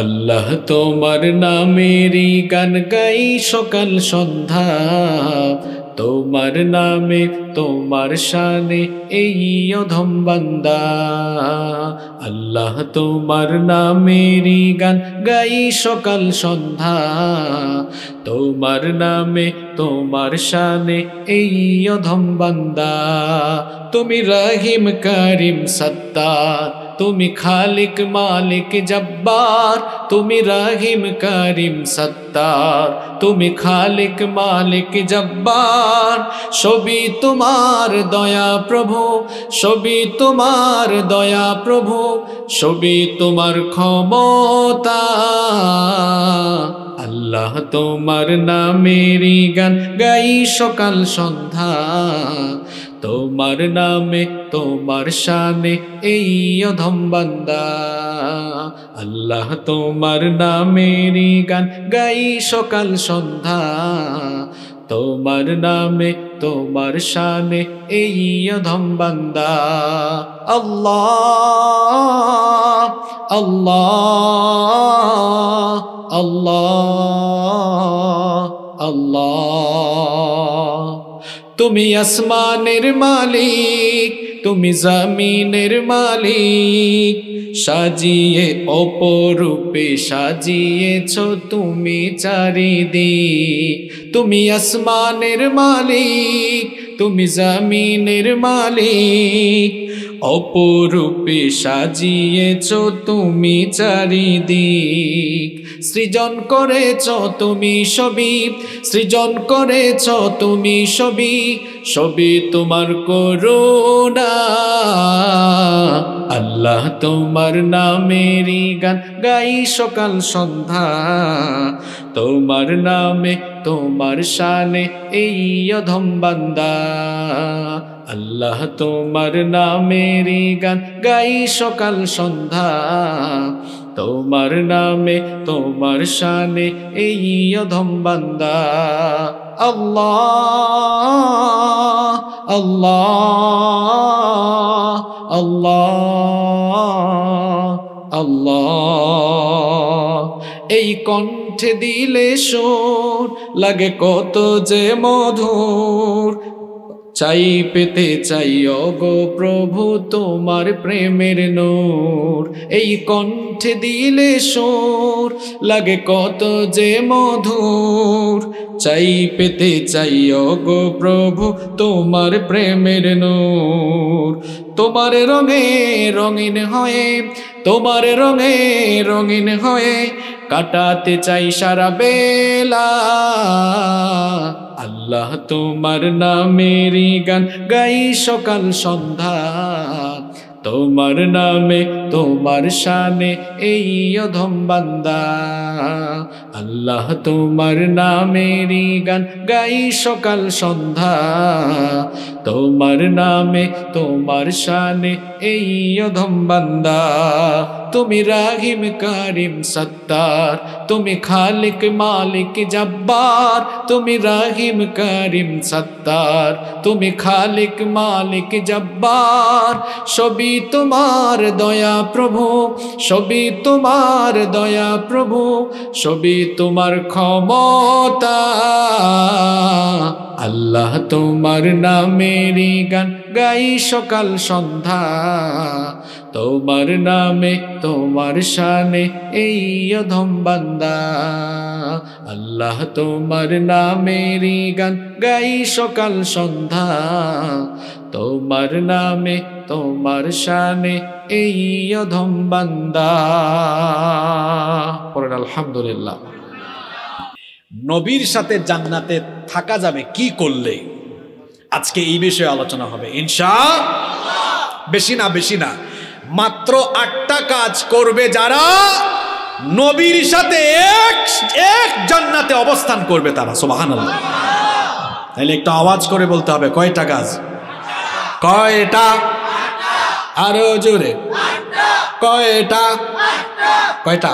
আল্লাহ তোমার নামেরই গান গাই সকাল সন্ধ্যা তোমার নামে তোমার শানে এই অধম বান্দা আল্লাহ তোমার নামেরই গান গাই সকাল সন্ধ্যা তোমার নামে তোমার শানে এই অধম বান্দা তুমি রাহিম কারিম সত্তা তুমি খালিক মালিক জব্বার তুমি রাহিম করিম সত্তার তুমি খালিক মালিক জব্বার সবি তোমার দয়া প্রভু সবি তোমার দয়া প্রভু সবি তোমার ক্ষমতা আল্লাহ তোমার নামেরি গান গাই সকাল সন্ধ্যা তোমার নামে তোমার শানে এই অধম বান্দা আল্লাহ তোমার নামেরই গান গাই সকাল সন্ধ্যা তোমার নামে তোমার শানে এই অধম বান্দা আল্লাহ আল্লাহ আল্লাহ আল্লাহ তুমি আসমানের মালিক তুমি জামিনের মালিক সাজিয়ে অপরূপে সাজিয়েছ তুমি চারিদিক তুমি আসমানের মালিক তুমি জামিনের মালিক অপরূপে সাজিয়েছ তুমি চারিদিক সৃজন করেছ তুমি সবই সৃজন করেছ তুমি সবই সবই তোমার করুণা আল্লাহ তোমার নামেরই গান গাই সকাল সন্ধ্যা তোমার নামে তোমার সালে এই অধম বান্দা আল্লাহ তোমার নামেরই গান গাই সকাল সন্ধ্যা তোমার নামে তোমার শানে এই অধম বান্দা আল্লাহ আল্লাহ আল্লাহ আল্লাহ এই কণ্ঠে দিলে শোন লাগে কত যে মধুর চাই পেতে চাই অগো প্রভু তোমার প্রেমের নোর এই কণ্ঠে দিলে সোর লাগে কত যে মধুর চাই পেতে চাই অগো প্রভু তোমার প্রেমের নোর তোমার রঙে রঙিন হয়ে তোমার রঙে রঙিন হয়ে কাটাতে চাই সারা বেলা আল্লাহ তোমার নামেরই গান গাই সকাল সন্ধ্যা তোমার নামে তোমার শানে এই অধম বান্দা আল্লাহ তোমার নামেরই গান গাই সকাল সন্ধ্যা তোমার নামে তোমার শানে এই অধম বান্দা তুমি রাহিম কারিম সত্তার তুমি খালিক মালিক জব্বার তুমি রাহিম কারিম সত্তার তুমি খালিক মালিক জব্বার সবি তোমার দয়া প্রভু সবই তোমার দয়া প্রভু সবি তোমার ক্ষমতা আল্লাহ তোমার নামেরই গান গাই সকাল সন্ধ্যা তোমার নামে তোমার শানে এই অধম বান্দা আল্লাহ তোমার নামেরই গান গাই সকাল সন্ধ্যা তোমার নামে তোমার শানে এই অধম বান্দা পড়েন আলহামদুলিল্লাহ নবীর সাথে জান্নাতে থাকা যাবে কি করলে আজকে এই বিষয়ে আলোচনা হবে ইনশা বেশি না বেশি না মাত্র আটটা কাজ করবে যারা নবীর সাথে এক এক জান্নাতে অবস্থান করবে তারা সোবাহান তাহলে একটু আওয়াজ করে বলতে হবে কয়টা কাজ কয়টা আরো জোরে কয়টা কয়টা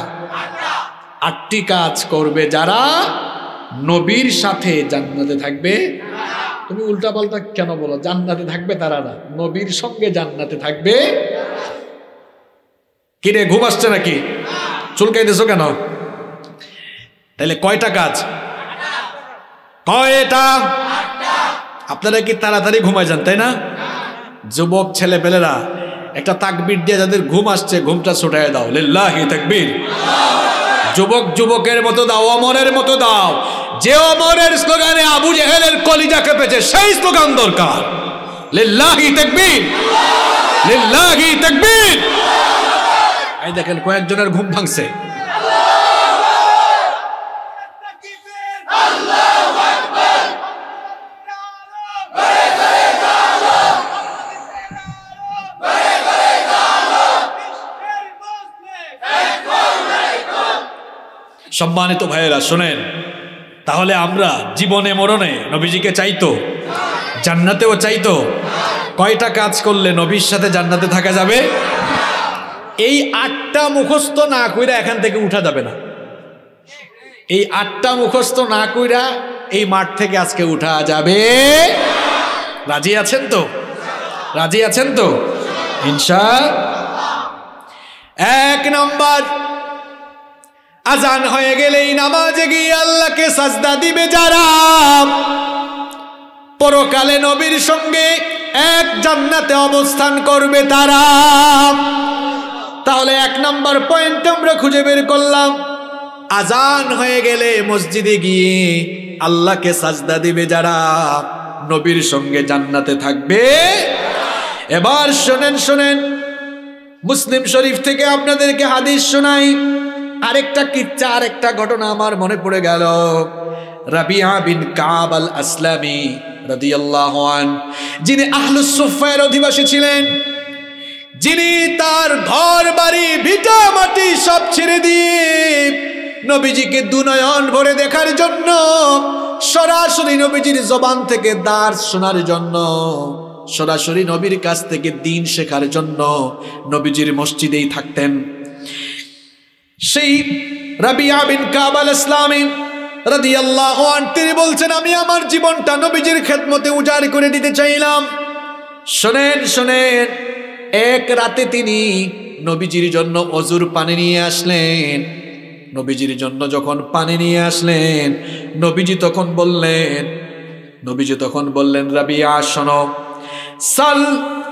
আটটি কাজ করবে যারা নবীর সাথে জান্নাতে থাকবে তুমি উল্টা পাল্টা কেন বলো জান্নাতে থাকবে তারা না নবীর সঙ্গে জান্নাতে থাকবে কিরে ঘুম আসছে নাকি চুলকাইতেছো কেন তাহলে কয়টা কাজ কয়টা আপনারা কি তাড়াতাড়ি ঘুমায় যান তাই না যুবক ছেলে পেলেরা একটা তাকবির দিয়ে যাদের ঘুম আসছে ঘুমটা ছোটায় দাও লিল্লাহি তাকবির যুবক যুবকের মতো দাও অমরের মতো দাও যে অমরের স্লোগানে আবু জেহেলের কলিজা কেঁপেছে সেই স্লোগান দরকার লিল্লাহি দেখেন কয়েকজনের ঘুম ভাঙছে সম্মানিত ভাইয়েরা শোনেন তাহলে আমরা জীবনে মরণে নবীজিকে চাইতো জান্নাতেও চাইতো কয়টা কাজ করলে নবীর সাথে জান্নাতে থাকা যাবে এই আটটা মুখস্থ না কইরা এখান থেকে উঠা যাবে না এই আটটা মুখস্থ না কইরা এই মাঠ থেকে আজকে উঠা যাবে রাজি আছেন তো রাজি আছেন তো হিংসা এক নম্বর আজান হয়ে গেলেই নামাজে গিয়ে আল্লাহকে সাজদা দিবে যারা পরকালে নবীর সঙ্গে এক জান্নাতে অবস্থান করবে তারা তাহলে এক নাম্বার পয়েন্ট আমরা খুঁজে বের করলাম আজান হয়ে গেলে মসজিদে গিয়ে আল্লাহকে সাজদা দিবে যারা নবীর সঙ্গে জান্নাতে থাকবে এবার শোনেন শোনেন মুসলিম শরীফ থেকে আপনাদেরকে হাদিস শোনাই আরেকটা কিচ্ছা আরেকটা ঘটনা আমার মনে পড়ে গেল রাবিয়া বিন কাব আল আসলামী রাদিয়াল্লাহ যিনি আহলুসোফের অধিবাসী ছিলেন যিনি তার ঘর বাড়ি ভিটা মাটি সব ছেড়ে দিয়ে নবীজিকে দুনয়ন ভরে দেখার জন্য সরাসরি নবীজির জবান থেকে দাঁড় শোনার জন্য সরাসরি নবীর কাছ থেকে দিন শেখার জন্য নবীজির মসজিদেই থাকতেন সেই রাবিয়া বিন কাবাল ইসলামী রাদি আল্লাহ তিনি বলছেন আমি আমার জীবনটা নবীজির খেদমতে উজাড় করে দিতে চাইলাম শোনেন শোনেন এক রাতে তিনি নবীজির জন্য অজুর পানি নিয়ে আসলেন নবীজির জন্য যখন পানি নিয়ে আসলেন নবীজি তখন বললেন নবীজি তখন বললেন রাবিয়া শোনো সাল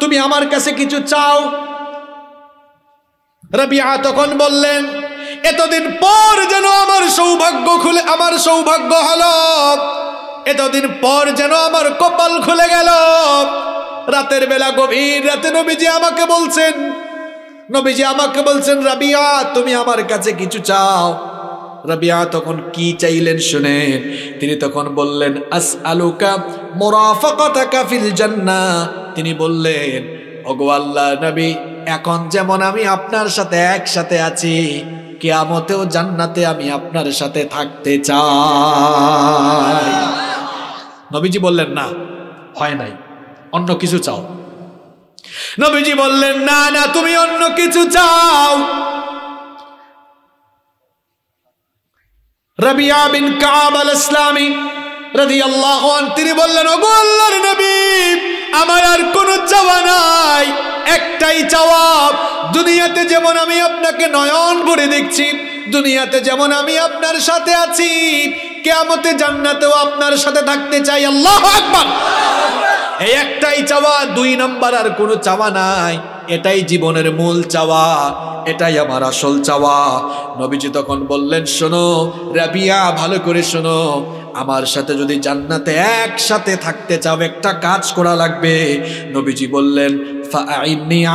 তুমি আমার কাছে কিছু চাও রাবিয়া তখন বললেন এতদিন পর যেন আমার সৌভাগ্য খুলে আমার সৌভাগ্য হল এতদিন পর যেন আমার কপাল খুলে গেল রাতের বেলা গভীর রাতে নবীজি আমাকে বলছেন নবীজি আমাকে বলছেন রাবিয়া তুমি আমার কাছে কিছু চাও রাবিয়া তখন কি চাইলেন শুনে তিনি তখন বললেন আস আলুকা মোরাফাকা কাফিল জান্না তিনি বললেন ওগো নবী এখন যেমন আমি আপনার সাথে একসাথে আছি কেয়ামতেও জান্নাতে আমি আপনার সাথে থাকতে চাই নবীজি বললেন না হয় নাই অন্য কিছু চাও নবীজি বললেন না না তুমি অন্য কিছু চাও রবিয়া বিন কাব আল ইসলামী রাদিয়াল্লাহু আনহু তিনি বললেন ওগো আল্লাহর নবী আমার আর কোনো চাওয়া নাই একটাই চাওয়া দুনিয়াতে যেমন আমি আপনাকে নয়ন ভরে দেখছি দুনিয়াতে যেমন আমি আপনার সাথে আছি কেয়ামতে জান্নাতেও আপনার সাথে থাকতে চাই আল্লাহ একবার এই একটাই চাওয়া দুই নাম্বার আর কোনো চাওয়া নাই এটাই জীবনের মূল চাওয়া এটাই আমার আসল চাওয়া নবীজি তখন বললেন শোনো রাবিয়া ভালো করে শোনো আমার সাথে যদি জান্নাতে একসাথে থাকতে চাও একটা কাজ করা লাগবে নবীজি বললেন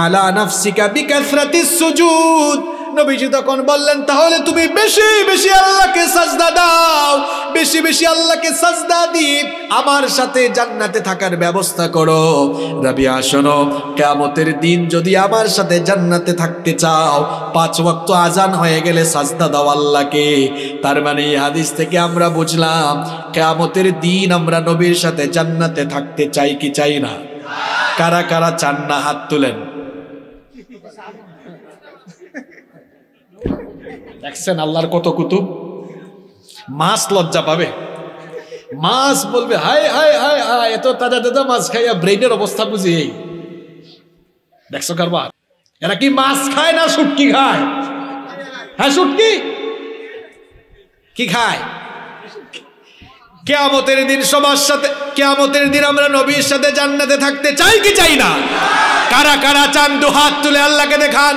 আলা নাফসিকা বিকাসরাতি সুজুদ নবীজি তখন বললেন তাহলে তুমি বেশি বেশি আল্লাহকে সাজদা দাও বেশি বেশি আল্লাহকে সাজদা দিয়ে আমার সাথে জান্নাতে থাকার ব্যবস্থা করো রবি আসনো কেমতের দিন যদি আমার সাথে জান্নাতে থাকতে চাও পাঁচ বক্ত আজান হয়ে গেলে সাজদা দাও আল্লাহকে তার মানে এই হাদিস থেকে আমরা বুঝলাম কেয়ামতের দিন আমরা নবীর সাথে জান্নাতে থাকতে চাই কি চাই না কারা কারা চান না হাত তুলেন দেখছেন আল্লাহর কত কুতুব মাছ লজ্জা পাবে মাছ বলবে হাই হাই হাই হাই এত তাজা দাদা মাছ খাইয়া ব্রেইনের অবস্থা বুঝি এই দেখছো কারবার এরা কি মাছ খায় না সুটকি খায় হ্যাঁ সুটকি কি খায় কেয়ামতের দিন সবার সাথে কেয়ামতের দিন আমরা নবীর সাথে জান্নাতে থাকতে চাই কি চাই না কারা কারা চান দু হাত তুলে আল্লাহকে দেখান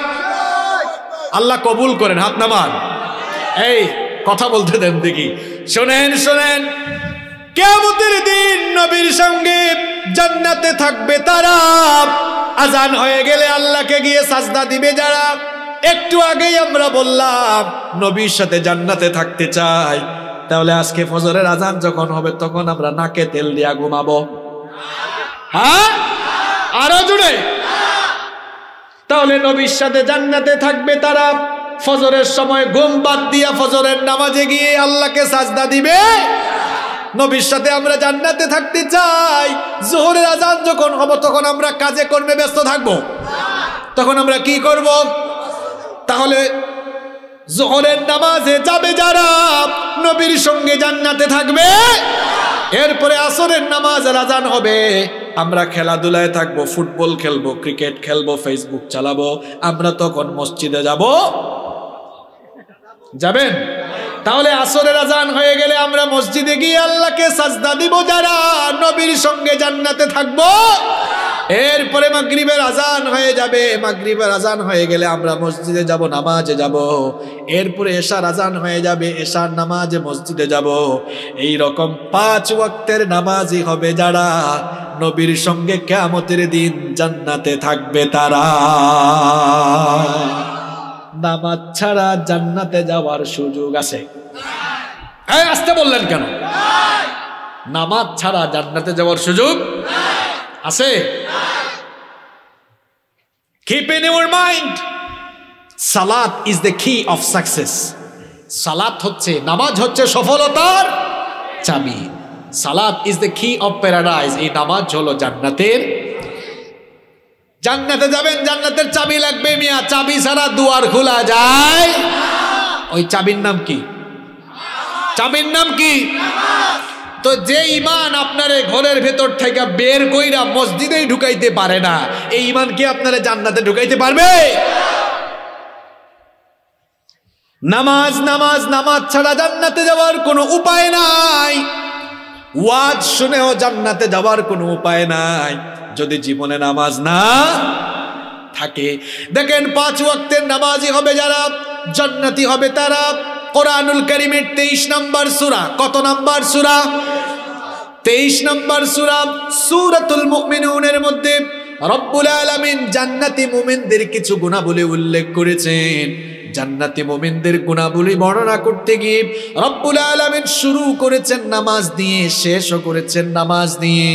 আল্লাহ কবুল করেন হাত নামান এই কথা বলতে দেন দেখি শোনেন শোনেন কেমতের দিন নবীর সঙ্গে জান্নাতে থাকবে তারা আজান হয়ে গেলে আল্লাহকে গিয়ে সাজদা দিবে যারা একটু আগেই আমরা বললাম নবীর সাথে জান্নাতে থাকতে চাই তাহলে আজকে ফজরের আজান যখন হবে তখন আমরা নাকে তেল দিয়া ঘুমাবো হ্যাঁ আরো জুড়ে তাহলে নবীর সাথে জান্নাতে থাকবে তারা ফজরের সময় ঘুম বাদ দিয়া ফজরের নামাজে গিয়ে আল্লাহকে সাজদা দিবে নবীর সাথে আমরা জান্নাতে থাকতে চাই জোহরের আজান যখন হবো তখন আমরা কাজে কর্মে ব্যস্ত থাকব। তখন আমরা কি করব তাহলে জোহরের নামাজে যাবে যারা নবীর সঙ্গে জান্নাতে থাকবে এরপরে আসরের নামাজ আজান হবে আমরা খেলাধুলায় থাকবো ফুটবল খেলবো ক্রিকেট খেলবো ফেসবুক চালাবো আমরা তখন মসজিদে যাব যাবেন তাহলে আসরের আজান হয়ে গেলে আমরা মসজিদে গিয়ে আল্লাহকে সাজদা দিব যারা নবীর সঙ্গে জান্নাতে থাকবো এরপরে মাগরিবের আজান হয়ে যাবে মাগরিবের আজান হয়ে গেলে আমরা মসজিদে যাব নামাজে যাব এরপরে এশার আজান হয়ে যাবে এশার নামাজে মসজিদে যাব এই রকম পাঁচ ওয়াক্তের নামাজই হবে যারা নবীর সঙ্গে কেমতের দিন জান্নাতে থাকবে তারা নামাজ ছাড়া জান্নাতে যাওয়ার সুযোগ আছে আসতে বললেন কেন নামাজ ছাড়া জান্নাতে যাওয়ার সুযোগ আছে কিপ ইন ইউর মাইন্ড সালাদ is the key of success সালাদ হচ্ছে নামাজ হচ্ছে সফলতার চাবি সালাদ is the key of paradise এই নামাজ হলো জান্নাতের জান্নাতে যাবেন জান্নাতের চাবি লাগবে মিয়া চাবি ছাড়া দুয়ার খোলা যায় ওই চাবির নাম কি চাবির নাম কি তো যে ইমান আপনার ঘরের ভেতর থেকে বের কইরা মসজিদেই ঢুকাইতে পারে না এই ইমান কি আপনারা জান্নাতে ঢুকাইতে পারবে নামাজ নামাজ নামাজ ছাড়া জান্নাতে যাওয়ার কোনো উপায় নাই ওয়াজ শুনেও জান্নাতে যাওয়ার কোনো উপায় নাই যদি জীবনে নামাজ না থাকে দেখেন পাঁচ ওয়াক্তের নামাজই হবে যারা জান্নাতি হবে তারা কোরআনুল করিমের তেইশ নম্বর সুরা কত নম্বর সুরা তেইশ নম্বর সুরা সুরাতুল মুমিনুনের মধ্যে রব্বুল আলমিন জান্নাতি মোমেনদের কিছু গুণাবলী উল্লেখ করেছেন জান্নাতি মোমেনদের গুণাবলী বর্ণনা করতে গিয়ে রব্বুল আলমিন শুরু করেছেন নামাজ দিয়ে শেষও করেছেন নামাজ দিয়ে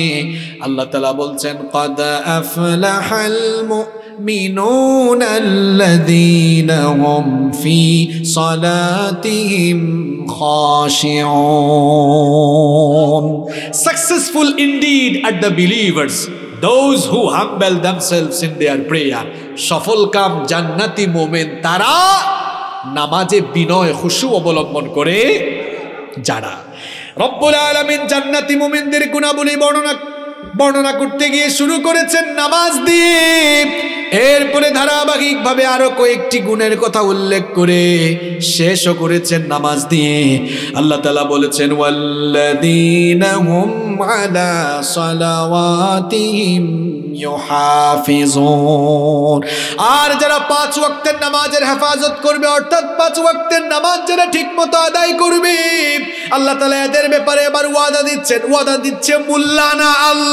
আল্লাহ তালা বলছেন কদা আফলাহাল মুমিন المؤمنون الذين هم في صلاتهم خاشعون Successful indeed at the believers those who humble themselves in their prayer সফল কাম জান্নাতি মোমেন তারা নামাজে বিনয় খুশু অবলম্বন করে যারা রব্বুল আলমিন জান্নাতি মোমেনদের গুণাবলী বর্ণনা বর্ণনা করতে গিয়ে শুরু করেছেন নামাজ দিয়ে এরপরে ধারাবাহিক ভাবে আরো কয়েকটি গুণের কথা উল্লেখ করে শেষও করেছেন নামাজ দিয়ে আল্লাহ তালা বলেছেন আর যারা পাঁচ ওয়াক্তের নামাজের হেফাজত করবে অর্থাৎ পাঁচ ওয়াক্তের নামাজ যারা ঠিক মতো আদায় করবে আল্লাহ তালা এদের ব্যাপারে আবার ওয়াদা দিচ্ছেন ওয়াদা দিচ্ছে মুল্লানা আল্লাহ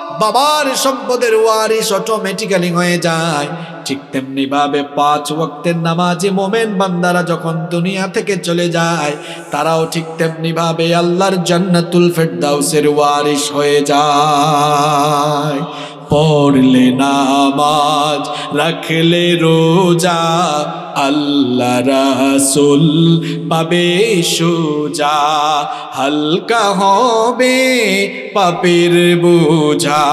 বাবার সম্পদের ওয়ারিস অটোমেটিক্যালি হয়ে যায় ঠিক তেমনি ভাবে পাঁচ ওক্তের নামাজে মোমেন বান্দারা যখন দুনিয়া থেকে চলে যায় তারাও ঠিক তেমনি ভাবে আল্লাহর জন্নাতুল ফেরদাউসের ওয়ারিস হয়ে যায় পড়লে নামাজ রাখলে রোজা আল্লাহ রাসুল পাবে সোজা হালকা হবে পাপের বোঝা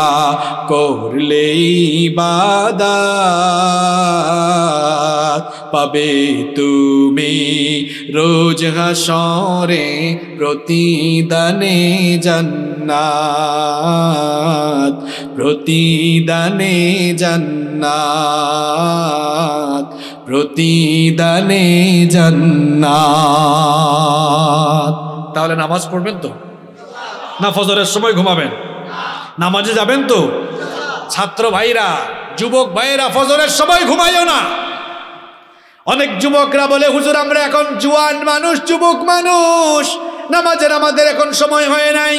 করলেই বাদা পাবে তুমি রোজ হাসরে প্রতিদানে জন্নাত প্রতিদানে জন্নাত প্রতিদানে জান্নাত তাহলে নামাজ পড়বেন তো না ফজরের সময় ঘুমাবেন নামাজে যাবেন তো ছাত্র ভাইরা যুবক ভাইরা ফজরের সময় ঘুমাইও না অনেক যুবকরা বলে হুজুর আমরা এখন জুয়ান মানুষ যুবক মানুষ নামাজের আমাদের এখন সময় হয় নাই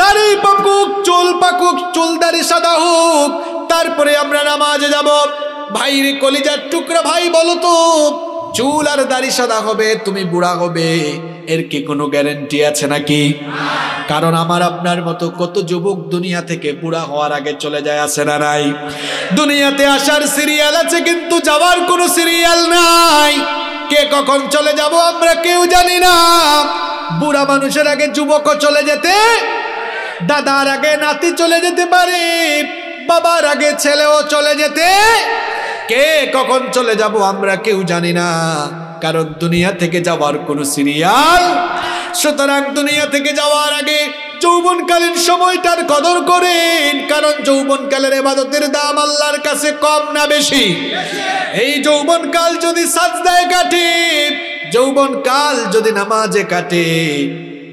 দাড়ি পাকুক চুল পাকুক চুল দাড়ি সাদা হোক তারপরে আমরা নামাজে যাব ভাইরে কলিজার টুকরা ভাই বলো তো চুল আর দাড়ি সাদা হবে তুমি বুড়া হবে এর কি কোনো গ্যারেন্টি আছে নাকি কারণ আমার আপনার মতো কত যুবক দুনিয়া থেকে বুড়া হওয়ার আগে চলে যায় আছে না নাই দুনিয়াতে আসার সিরিয়াল আছে কিন্তু যাওয়ার কোনো সিরিয়াল নাই কে কখন চলে যাব আমরা কেউ জানি না বুড়া মানুষের আগে যুবকও চলে যেতে দাদার আগে নাতি চলে যেতে পারে বাবার আগে ছেলেও চলে যেতে কে কখন চলে যাব আমরা কেউ জানি না কারণ দুনিয়া থেকে যাওয়ার কোনো সিরিয়াল সুতরাং দুনিয়া থেকে যাওয়ার আগে যৌবনকালীন সময়টার কদর করেন কারণ যৌবনকালের এবাদতের দাম আল্লাহর কাছে কম না বেশি এই যৌবনকাল যদি সাজদায় কাটে যৌবনকাল যদি নামাজে কাটে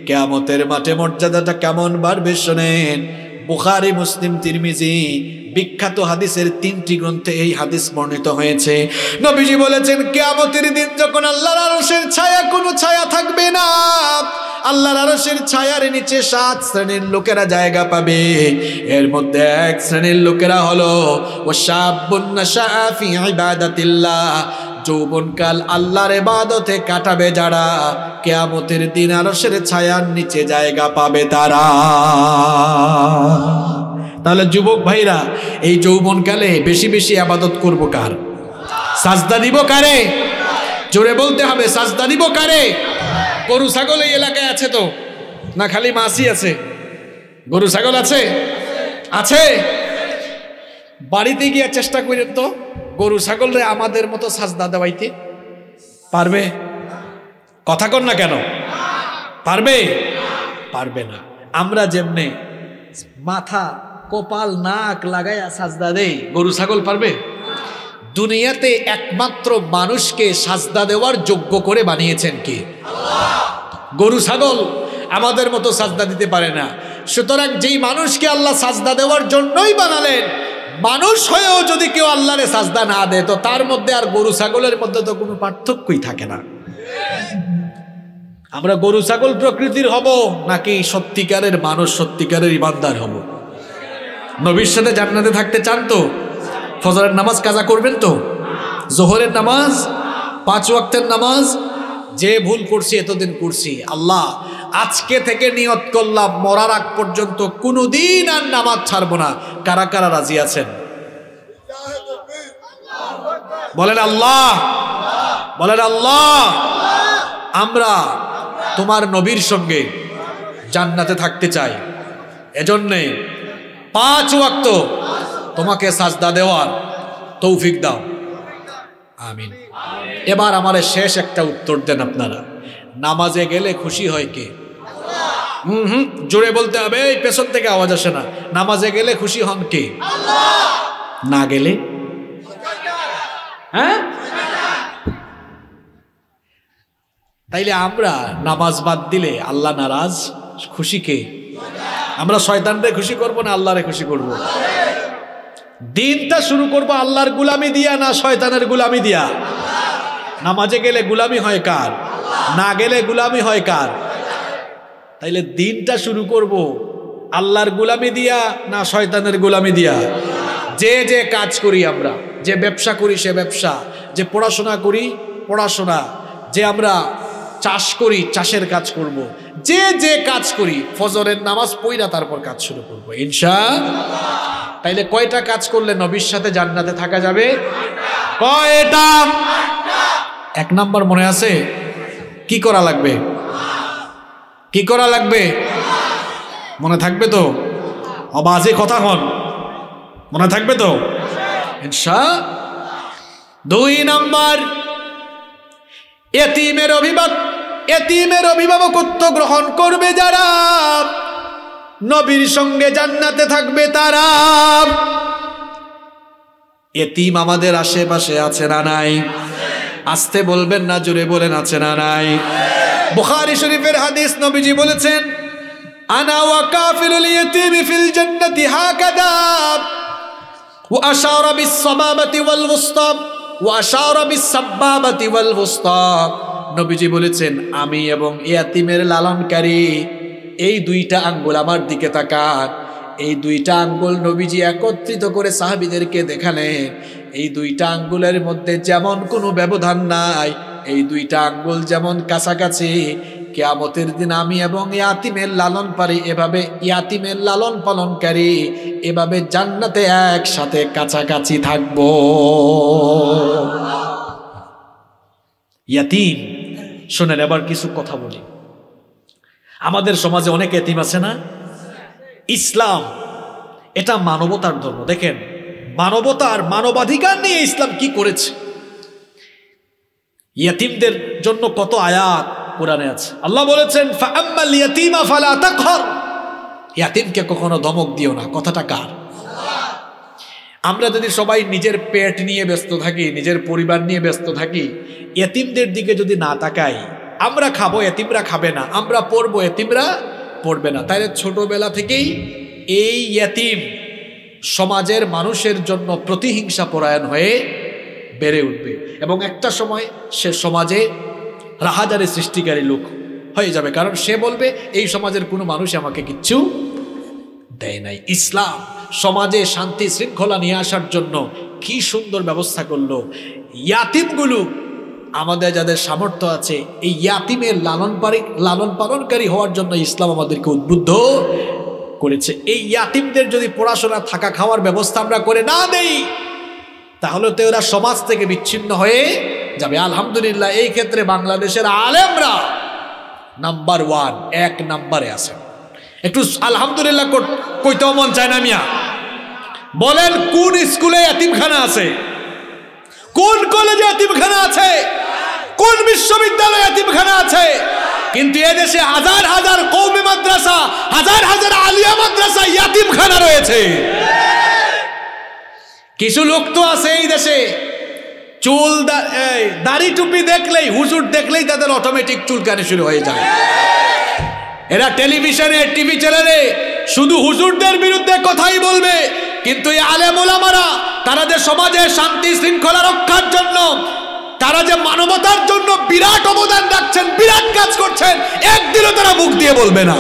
কেয়ামতের মাঠে মর্যাদাটা কেমন বাড়বে শোনেন বুখারি মুসলিম তিরমিজি বিখ্যাত হাদিসের তিনটি গ্রন্থে এই হাদিস বর্ণিত হয়েছে নবীজি বলেছেন কেয়ামতের দিন যখন আল্লাহর আরশের ছায়া কোনো ছায়া থাকবে না আল্লাহর আরশের ছায়ার নিচে সাত শ্রেণীর লোকেরা জায়গা পাবে এর মধ্যে এক শ্রেণীর লোকেরা হলো ও সাবুন্না শাহি ইবাদাতিল্লাহ যৌবনকাল আল্লাহর এবাদতে কাটাবে যারা কেয়ামতের দিন আরসের ছায়ার নিচে জায়গা পাবে তারা তাহলে যুবক ভাইরা এই যৌবনকালে বেশি বেশি আবাদত করব কার সাজদা দিব কারে জোরে বলতে হবে সাজদা দিব কারে গরু ছাগল এই এলাকায় আছে তো না খালি মাসি আছে গরু ছাগল আছে আছে বাড়িতে গিয়ে চেষ্টা করেন তো গরু ছাগলরে আমাদের মতো সাজদা দেওয়াইতে পারবে কথা কর না কেন পারবে পারবে না আমরা যেমনে মাথা কপাল নাক লাগাইয়া সাজদা দেই গরু ছাগল পারবে দুনিয়াতে একমাত্র মানুষকে সাজদা দেওয়ার যোগ্য করে বানিয়েছেন কি গরু ছাগল আমাদের মতো সাজদা দিতে পারে না সুতরাং যেই মানুষকে আল্লাহ সাজদা দেওয়ার জন্যই বানালেন মানুষ হয়েও যদি কেউ আল্লাহরে সাজদা না দেয় তো তার মধ্যে আর গরু ছাগলের মধ্যে তো কোনো পার্থক্যই থাকে না আমরা গরু ছাগল প্রকৃতির হব নাকি সত্যিকারের মানুষ সত্যিকারের ইমানদার হব নবীর সাথে জান্নাতে থাকতে চান তো ফজরের নামাজ কাজা করবেন তো জোহরের নামাজ পাঁচ ওয়াক্তের নামাজ যে ভুল করছি এতদিন করছি আল্লাহ আজকে থেকে নিয়ত করলাম মরার আগ পর্যন্ত কোনো দিন আর নামাজ ছাড়বো না কারা কারা রাজি আছেন বলেন আল্লাহ বলেন আল্লাহ আমরা তোমার নবীর সঙ্গে জান্নাতে থাকতে চাই এজন্যে পাঁচ ওয়াক্ত তোমাকে সাজদা দেওয়ার তৌফিক দাও আমিন এবার আমার শেষ একটা উত্তর দেন আপনারা নামাজে গেলে খুশি হয় কে হুম হুম জোরে বলতে হবে এই পেছন থেকে আওয়াজ আসে না নামাজে গেলে খুশি হন কে না গেলে হ্যাঁ তাইলে আমরা নামাজ বাদ দিলে আল্লাহ নারাজ খুশি কে আমরা শয়তানরে খুশি করব না আল্লাহরে খুশি করব। দিনটা শুরু করব আল্লাহর গুলামি দিয়া না শয়তানের গুলামি দিয়া নামাজে গেলে গুলামি হয় কার না গেলে গুলামি হয় কার তাইলে দিনটা শুরু করব আল্লাহর গুলামি দিয়া না শয়তানের গুলামি দিয়া যে যে কাজ করি আমরা যে ব্যবসা করি সে ব্যবসা যে পড়াশোনা করি পড়াশোনা যে আমরা চাষ করি চাষের কাজ করব। যে যে কাজ করি ফজরের নামাজ পইরা তারপর কাজ শুরু করব ইনশা তাইলে কয়টা কাজ করলে নবীর সাথে জান্নাতে থাকা যাবে কয়টা এক নাম্বার মনে আছে কি করা লাগবে কি করা লাগবে মনে থাকবে তো অবাজে কথা হন মনে থাকবে তো ইনশা দুই নাম্বার এতিমের অভিভাবক এতিমের অভিভাবকত্ব গ্রহণ করবে যারা নবীর সঙ্গে জান্নাতে থাকবে তারা এতিম আমাদের আশেপাশে আছে না নাই আসতে বলবেন না জুড়ে বলেন আছে না নাই বুখারি শরীফের হাদিস নবীজি বলেছেন আনা ওয়া কাফিলুল ইয়াতীমি ফিল জান্নাতি হাকাদা ওয়া আশারা বিস সামামাতি ওয়াল ওয়াসতা ওয়া আশারা বিস সাবাবাতি ওয়াল ওয়াসতা নবীজি বলেছেন আমি এবং ইয়াতিমের লালনকারী এই দুইটা আঙ্গুল আমার দিকে তাকান এই দুইটা আঙ্গুল নবীজি একত্রিত করে সাহাবীদেরকে দেখালেন এই দুইটা আঙ্গুলের মধ্যে যেমন কোনো ব্যবধান নাই এই দুইটা আঙ্গুল যেমন কাছাকাছি কেয়ামতের দিন আমি এবং ইয়াতিমের লালন পারি এভাবে ইয়াতিমের লালন পালনকারী এভাবে জান্নাতে একসাথে কাছাকাছি থাকব ইয়াতিম শোনেন এবার কিছু কথা বলি আমাদের সমাজে অনেক এতিম আছে না ইসলাম এটা মানবতার ধর্ম দেখেন মানবতার মানবাধিকার নিয়ে ইসলাম কি করেছে ইয়তিমদের জন্য কত আয়াত কোরআনে আছে আল্লাহ বলেছেন ইয়াতিমকে কখনো ধমক দিও না কথাটা কার আমরা যদি সবাই নিজের পেট নিয়ে ব্যস্ত থাকি নিজের পরিবার নিয়ে ব্যস্ত থাকি এতিমদের দিকে যদি না তাকাই আমরা খাবো এতিমরা খাবে না আমরা পড়বো এতিমরা পড়বে না তাই ছোটবেলা থেকেই এই এতিম সমাজের মানুষের জন্য প্রতিহিংসা পরায়ণ হয়ে বেড়ে উঠবে এবং একটা সময় সে সমাজে রাহাজারে সৃষ্টিকারী লোক হয়ে যাবে কারণ সে বলবে এই সমাজের কোনো মানুষ আমাকে কিচ্ছু দেয় নাই ইসলাম সমাজে শান্তি শৃঙ্খলা নিয়ে আসার জন্য কি সুন্দর ব্যবস্থা করলো ইয়াতিমগুলো আমাদের যাদের সামর্থ্য আছে এই ইয়াতিমের লালন পারি লালন পালনকারী হওয়ার জন্য ইসলাম আমাদেরকে উদ্বুদ্ধ করেছে এই ইয়াতিমদের যদি পড়াশোনা থাকা খাওয়ার ব্যবস্থা আমরা করে না দেই তাহলে তো ওরা সমাজ থেকে বিচ্ছিন্ন হয়ে যাবে আলহামদুলিল্লাহ এই ক্ষেত্রে বাংলাদেশের আলেমরা নাম্বার ওয়ান এক নাম্বারে আছে একটু আলহামদুলিল্লাহ কইতেও মন চায় না মিয়া বলেন কোন স্কুলে এতিমখানা আছে কোন কলেজে এতিমখানা আছে কোন বিশ্ববিদ্যালয়ে এতিমখানা আছে কিন্তু এদেশে হাজার হাজার কৌমি মাদ্রাসা হাজার হাজার আলিয়া মাদ্রাসা ইয়াতিমখানা রয়েছে কিছু লোক তো আছে এই দেশে চুল দাড়ি টুপি দেখলেই হুজুর দেখলেই তাদের অটোমেটিক চুল চুলকানি শুরু হয়ে যায় এরা টেলিভিশনে টিভি চ্যানেলে শুধু হুজুরদের বিরুদ্ধে কথাই বলবে কিন্তু এই আলেমুলামারা তারা যে সমাজে শান্তি শৃঙ্খলা রক্ষার জন্য তারা যে মানবতার জন্য বিরাট অবদান রাখছেন বিরাট কাজ করছেন একদিনও তারা মুখ দিয়ে বলবে না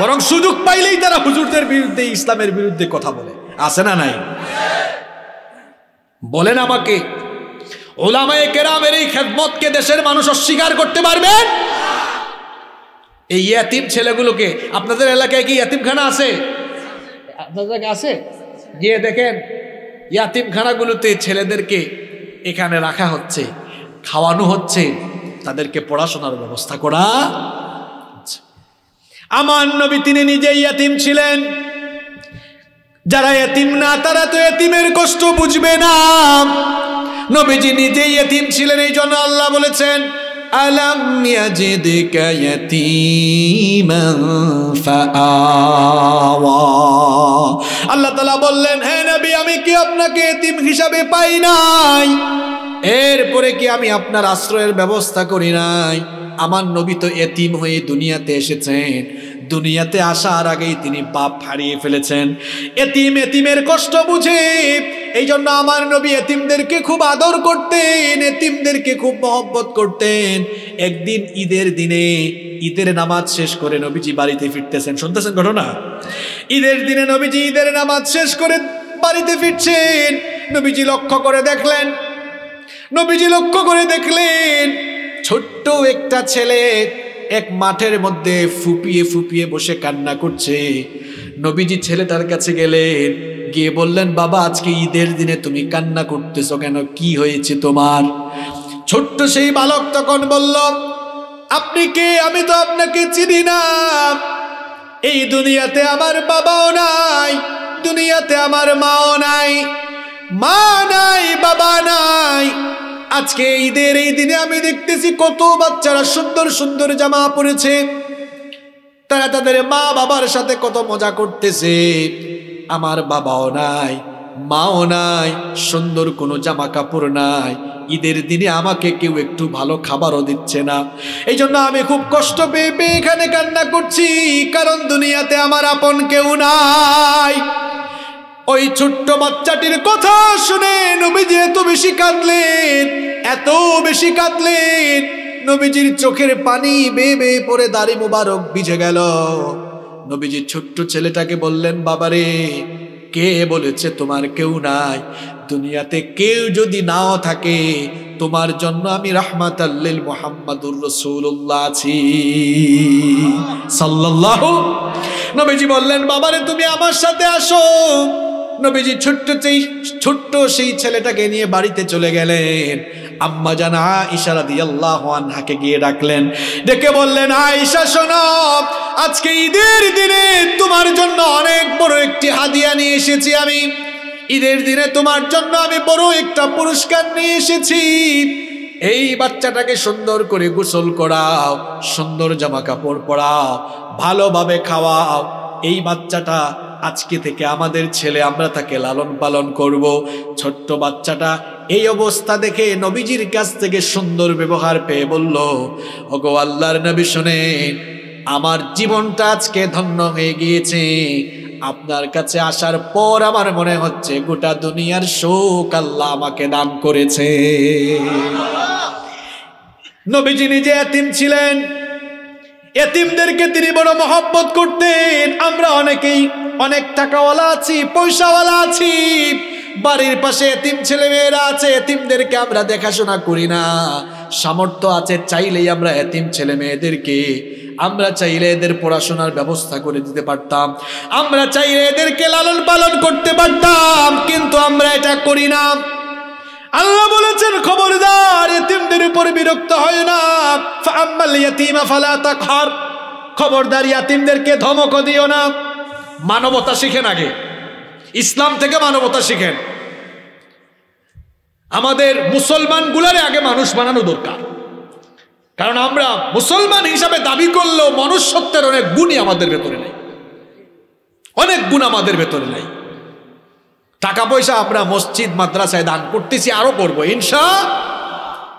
বরং সুযোগ পাইলেই তারা হুজুরদের বিরুদ্ধে ইসলামের বিরুদ্ধে কথা বলে আছে না নাই বলেন আমাকে ওলামায় কেরামের এই খেদমতকে দেশের মানুষ অস্বীকার করতে পারবেন এই ইয়াতিম ছেলেগুলোকে আপনাদের এলাকায় কি ইয়াতিমখানা আছে আপনাদের আছে গিয়ে দেখেন ইয়াতিমখানাগুলোতে ছেলেদেরকে এখানে রাখা হচ্ছে খাওয়ানো হচ্ছে তাদেরকে পড়াশোনার ব্যবস্থা করা আমার নবী তিনি নিজে ইয়াতিম ছিলেন যারা এতিম না তারা তো এতিমের কষ্ট বুঝবে না নবীজি নিজেই এতিম ছিলেন এই জন্য আল্লাহ বলেছেন আলাম আল্লাহ তালা বললেন হ্যাঁ নবী আমি কি আপনাকে এতিম হিসাবে পাই নাই এরপরে কি আমি আপনার আশ্রয়ের ব্যবস্থা করি নাই আমার নবী তো এতিম হয়ে দুনিয়াতে এসেছেন দুনিয়াতে আসার আগেই তিনি পাপ হারিয়ে ফেলেছেন এতিম এতিমের কষ্ট বুঝে এই জন্য আমার নবী এতিমদেরকে খুব আদর করতেন এতিমদেরকে খুব মহব্বত করতেন একদিন ঈদের দিনে ঈদের নামাজ শেষ করে নবীজি বাড়িতে ফিরতেছেন শুনতেছেন ঘটনা ঈদের দিনে নবীজি ঈদের নামাজ শেষ করে বাড়িতে ফিরছেন নবীজি লক্ষ্য করে দেখলেন নবীজি লক্ষ্য করে দেখলেন ছোট্ট একটা ছেলে এক মাঠের মধ্যে ফুপিয়ে ফুপিয়ে বসে কান্না করছে নবীজি ছেলে তার কাছে গেলেন গিয়ে বললেন বাবা আজকে ঈদের দিনে তুমি কান্না করতেছো কেন কি হয়েছে তোমার ছোট্ট সেই বালক তখন বলল আপনি কে আমি তো আপনাকে চিনি না এই দুনিয়াতে আমার বাবাও নাই দুনিয়াতে আমার মাও নাই মা নাই বাবা নাই আজকে ঈদের এই দিনে আমি দেখতেছি কত বাচ্চারা সুন্দর সুন্দর জামা পরেছে তারা তাদের মা বাবার সাথে কত মজা করতেছে আমার বাবাও নাই মাও নাই সুন্দর কোনো জামা কাপড় নাই ঈদের দিনে আমাকে কেউ একটু ভালো খাবারও দিচ্ছে না এই জন্য আমি খুব কষ্ট পেয়ে পেয়ে এখানে কান্না করছি কারণ দুনিয়াতে আমার আপন কেউ নাই ওই ছোট্ট বাচ্চাটির কথা শুনে নবীজি এত বেশি কাঁদলেন এত বেশি কাঁদলেন নবীজির চোখের পানি বেয়ে বেয়ে পরে দাড়ি মুবারক ভিজে গেল নবীজির ছোট্ট ছেলেটাকে বললেন বাবারে কে বলেছে তোমার কেউ নাই দুনিয়াতে কেউ যদি নাও থাকে তোমার জন্য আমি রাহমাত আল্লিল মোহাম্মদুর রসুল্লাহ আছি সাল্লাহ নবীজি বললেন বাবারে তুমি আমার সাথে আসো নবীজি ছোট্ট সেই ছোট্ট সেই ছেলেটাকে নিয়ে বাড়িতে চলে গেলেন আম্মা জানা ইশারা দিয়ে আল্লাহ আনহাকে গিয়ে ডাকলেন ডেকে বললেন আইসা শোনো আজকে ঈদের দিনে তোমার জন্য অনেক বড় একটি হাদিয়া নিয়ে এসেছি আমি ঈদের দিনে তোমার জন্য আমি বড় একটা পুরস্কার নিয়ে এসেছি এই বাচ্চাটাকে সুন্দর করে গোসল করাও সুন্দর জামা কাপড় পরাও ভালোভাবে খাওয়াও এই বাচ্চাটা আজকে থেকে আমাদের ছেলে আমরা তাকে লালন পালন করব ছোট্ট বাচ্চাটা এই অবস্থা দেখে নবীজির কাছ থেকে সুন্দর ব্যবহার পেয়ে বলল অগো আল্লাহর নবী শোনেন আমার জীবনটা আজকে ধন্য হয়ে গিয়েছে আপনার কাছে আসার পর আমার মনে হচ্ছে গোটা দুনিয়ার শোক আল্লাহ আমাকে দান করেছে নবীজি নিজে এতিম ছিলেন এতিমদেরকে তিনি বড় মহব্বত করতেন আমরা অনেকেই অনেক টাকাওয়ালা আছি পয়সাওয়ালা আছি বাড়ির পাশে এতিম ছেলেমেয়েরা আছে এতিমদেরকে আমরা দেখাশোনা করি না সামর্থ্য আছে চাইলেই আমরা এতিম ছেলে মেয়েদেরকে আমরা চাইলে এদের পড়াশোনার ব্যবস্থা করে দিতে পারতাম আমরা চাইলে এদেরকে লালন পালন করতে পারতাম কিন্তু আমরা এটা করি না আল্লাহ বলেছেন খবরদার এতিমদের উপরে বিরক্ত হয় না আম্মাল ইয়াতিমা ফালা তাকহার খবরদার ইয়াতিমদেরকে ধমক দিও না মানবতা শিখেন আগে ইসলাম থেকে মানবতা শিখেন আমাদের মুসলমানগুলারে আগে মানুষ বানানো দরকার কারণ আমরা মুসলমান হিসাবে দাবি করলেও মনুষ্যত্বের অনেক গুণই আমাদের ভেতরে নেই অনেক গুণ আমাদের ভেতরে নেই টাকা পয়সা আমরা মসজিদ মাদ্রাসায় দান করতেছি আরও করবো ইনশা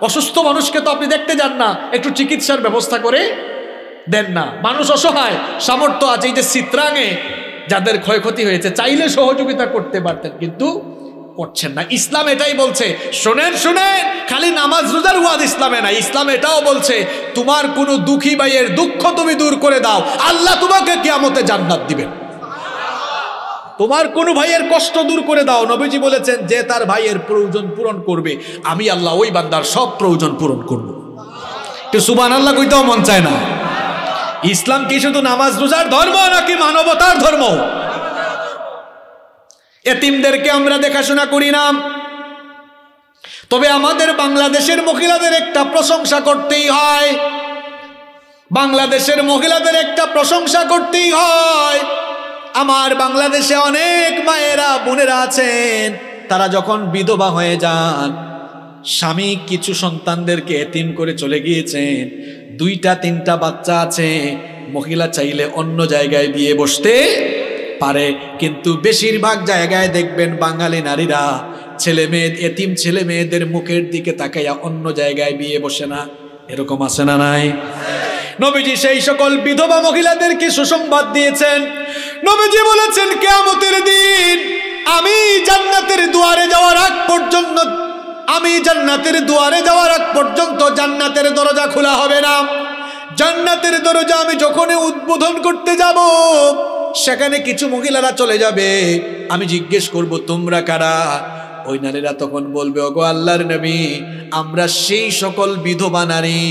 অসুস্থ মানুষকে তো আপনি দেখতে যান না একটু চিকিৎসার ব্যবস্থা করে দেন না মানুষ অসহায় সামর্থ্য আছে এই যে চিত্রাঙে যাদের ক্ষয়ক্ষতি হয়েছে চাইলে সহযোগিতা করতে পারতেন কিন্তু করছেন না ইসলাম এটাই বলছে শোনেন শোনেন খালি নামাজ রোজার হুয়াদ ইসলামে না ইসলাম এটাও বলছে তোমার কোনো দুঃখী ভাইয়ের দুঃখ তুমি দূর করে দাও আল্লাহ তোমাকে কেয়ামতে জান্নাত দিবেন তোমার কোনো ভাইয়ের কষ্ট দূর করে দাও নবীজি বলেছেন যে তার ভাইয়ের প্রয়োজন পূরণ করবে আমি আল্লাহ ওই বান্দার সব প্রয়োজন পূরণ করব তো সুবান আল্লাহ কইতেও মন চায় না ইসলাম কি শুধু নামাজ রোজার ধর্ম নাকি মানবতার ধর্ম এতিমদেরকে আমরা দেখাশোনা করি না তবে আমাদের বাংলাদেশের মহিলাদের একটা প্রশংসা করতেই হয় বাংলাদেশের মহিলাদের একটা প্রশংসা করতেই হয় আমার বাংলাদেশে অনেক মায়েরা বোনেরা আছেন তারা যখন বিধবা হয়ে যান স্বামী কিছু সন্তানদেরকে এতিম করে চলে গিয়েছেন দুইটা তিনটা বাচ্চা আছে মহিলা চাইলে অন্য জায়গায় বিয়ে বসতে পারে কিন্তু বেশিরভাগ জায়গায় দেখবেন বাঙালি নারীরা ছেলে মেয়ে এতিম ছেলে মেয়েদের মুখের দিকে তাকাইয়া অন্য জায়গায় বিয়ে বসে না এরকম আছে না নাই নবীজি সেই সকল বিধবা মহিলাদেরকে সুসংবাদ দিয়েছেন নবীজি বলেছেন কেয়ামতের দিন আমি জান্নাতের দুয়ারে যাওয়ার আগ পর্যন্ত আমি জান্নাতের দুয়ারে যাওয়ার আগ পর্যন্ত জান্নাতের দরজা খোলা হবে না জান্নাতের দরজা আমি যখনই উদ্বোধন করতে যাব সেখানে কিছু মহিলারা চলে যাবে আমি জিজ্ঞেস করব তোমরা কারা ওই নারীরা তখন বলবে ওগো আল্লাহর নবী আমরা সেই সকল বিধবা নারী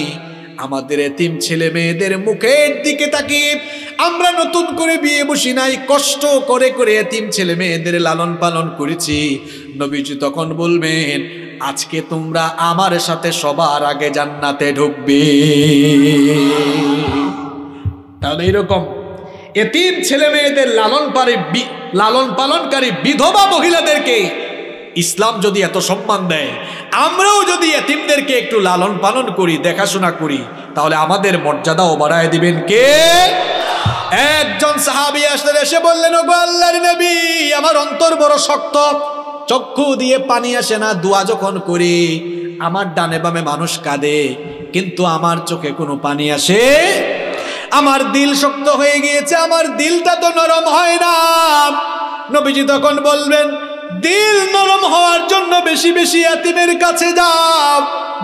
আমাদের এতিম ছেলে মেয়েদের মুখের দিকে তাকিয়ে আমরা নতুন করে বিয়ে বসি নাই কষ্ট করে করে এতিম ছেলে মেয়েদের লালন পালন করেছি নবীজি তখন বলবেন আজকে তোমরা আমার সাথে সবার আগে জান্নাতে ঢুকবে তাহলে এরকম এতিম ছেলে মেয়েদের লালন পারে লালন পালনকারী বিধবা মহিলাদেরকে ইসলাম যদি এত সম্মান দেয় আমরাও যদি এতিমদেরকে একটু লালন পালন করি দেখাশোনা করি তাহলে আমাদের মর্যাদাও বাড়ায় দিবেন কে একজন সাহাবি আসলে এসে বললেন ও আল্লাহর নবী আমার অন্তর বড় শক্ত চক্ষু দিয়ে পানি আসে না দোয়া যখন করি আমার ডানে বামে মানুষ কাঁদে কিন্তু আমার চোখে কোনো পানি আসে আমার দিল শক্ত হয়ে গিয়েছে আমার দিলটা তো নরম হয় না নবীজি তখন বলবেন দিল নরম হওয়ার জন্য বেশি বেশি এতিমের কাছে যাও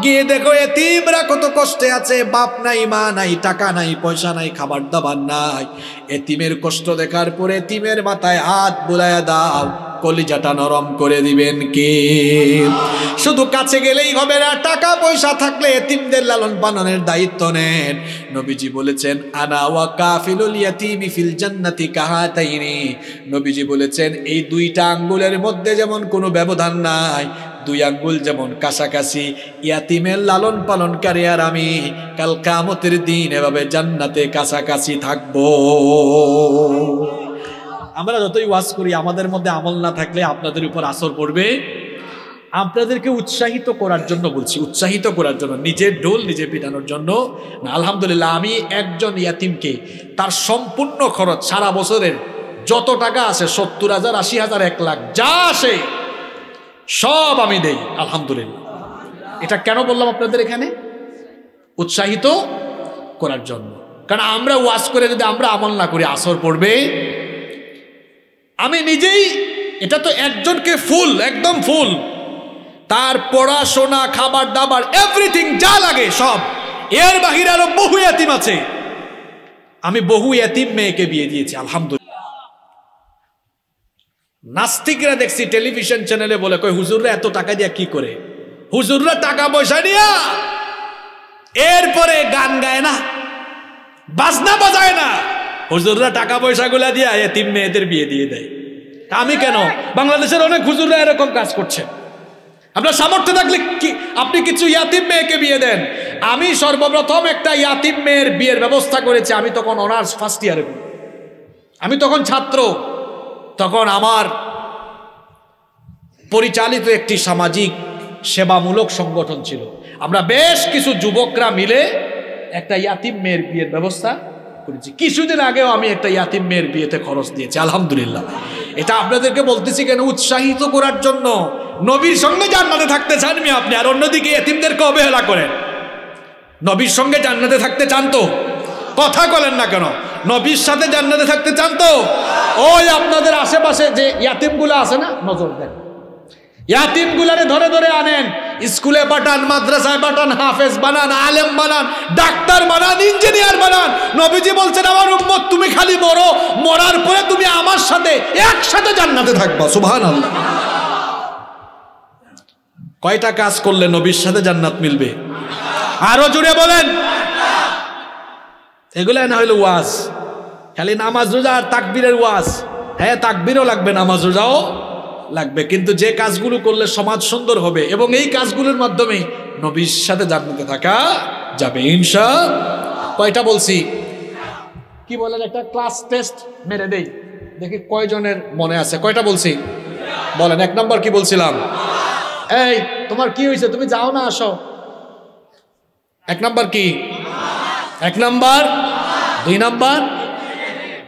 গিয়ে দেখো এতিমরা কত কষ্টে আছে বাপ নাই মা নাই টাকা নাই পয়সা নাই খাবার দাবার নাই এতিমের কষ্ট দেখার পরে এতিমের মাথায় হাত বুলাইয়া দাও কলিজাটা নরম করে দিবেন কে শুধু কাছে গেলেই হবে না টাকা পয়সা থাকলে এতিমদের লালন পালনের দায়িত্ব নেন নবীজি বলেছেন আনা ওয়া কাফিলুল ইয়াতিমি ফিল জান্নাতি কাহাতাইনি নবীজি বলেছেন এই দুইটা আঙ্গুলের মধ্যে যেমন কোনো ব্যবধান নাই দুই আঙ্গুল যেমন কাছাকাছি ইয়াতিমের লালন পালনকারী আর আমি কাল কামতের দিন এভাবে জান্নাতে কাছাকাছি থাকবো আমরা যতই ওয়াজ করি আমাদের মধ্যে আমল না থাকলে আপনাদের উপর আসর পড়বে আপনাদেরকে উৎসাহিত করার জন্য বলছি উৎসাহিত করার জন্য নিজের ঢোল নিজে পিটানোর জন্য আলহামদুলিল্লাহ আমি একজন ইয়াতিমকে তার সম্পূর্ণ খরচ সারা বছরের যত টাকা আসে সত্তর হাজার আশি হাজার এক লাখ যা আসে সব আমি দেই আলহামদুলিল্লাহ এটা কেন বললাম আপনাদের এখানে উৎসাহিত করার জন্য কারণ আমরা ওয়াজ করে যদি আমরা আমল না করি আসর পড়বে আমি নিজেই এটা তো একজনকে ফুল একদম ফুল তার পড়াশোনা খাবার দাবার এভরিথিং যা লাগে সব এর বাহিরে আরো বহু এতিম আছে আমি বহু এতিম মেয়েকে বিয়ে দিয়েছি আলহামদুলিল্লাহ নাস্তিকরা দেখছি টেলিভিশন চ্যানেলে বলে কই হুজুররা এত টাকা দিয়ে কি করে হুজুররা টাকা পয়সা নিয়া এরপরে গান গায় না বাজনা বাজায় না হুজুররা টাকা পয়সাগুলা দিয়া এতিম মেয়েদের বিয়ে দিয়ে দেয় আমি কেন বাংলাদেশের অনেক হুজুররা এরকম কাজ করছে আপনার সামর্থ্য থাকলে কি আপনি কিছু ইয়াতিম মেয়েকে বিয়ে দেন আমি সর্বপ্রথম একটা ইয়াতিম মেয়ের বিয়ের ব্যবস্থা করেছি আমি তখন অনার্স ফার্স্ট ইয়ারে আমি তখন ছাত্র তখন আমার পরিচালিত একটি সামাজিক সেবামূলক সংগঠন ছিল আমরা বেশ কিছু যুবকরা মিলে একটা ইয়াতিম মেয়ের বিয়ের ব্যবস্থা করেছি কিছুদিন আগেও আমি একটা ইয়াতিম মেয়ের বিয়েতে খরচ দিয়েছি আলহামদুলিল্লাহ এটা আপনাদেরকে বলতেছি কেন উৎসাহিত করার জন্য নবীর সঙ্গে জান্নাতে থাকতে চান আপনি আর অন্যদিকে এতিমদেরকে অবহেলা করেন নবীর সঙ্গে জান্নাতে থাকতে চান তো কথা বলেন না কেন নবীর সাথে জান্নাতে থাকতে চান তো ওই আপনাদের আশেপাশে যে ইয়াতিমগুলো আছে না নজর দেন ইয়াতিমগুলারে ধরে ধরে আনেন স্কুলে পাঠান মাদ্রাসায় পাঠান হাফেজ বানান আলেম বানান ডাক্তার বানান ইঞ্জিনিয়ার বানান নবীজি বলছেন আমার উম্মত তুমি খালি মরো মরার পরে তুমি আমার সাথে একসাথে জান্নাতে থাকবা সুভান কয়টা কাজ করলে নবীর সাথে জান্নাত মিলবে আরো জুড়ে বলেন এগুলো না হইলো ওয়াজ খালি নামাজ রোজা আর তাকবীরের ওয়াজ হ্যাঁ তাকবীরও লাগবে নামাজ রোজাও লাগবে কিন্তু যে কাজগুলো করলে সমাজ সুন্দর হবে এবং এই কাজগুলোর মাধ্যমে নবীর সাথে জানতে থাকা যাবে ইনশা কয়টা বলছি কি বলেন একটা ক্লাস টেস্ট মেরে দেই দেখি কয়জনের মনে আছে কয়টা বলছি বলেন এক নম্বর কি বলছিলাম এই তোমার কি হয়েছে তুমি যাও না আসো এক নম্বর কি এক নম্বর দুই নম্বর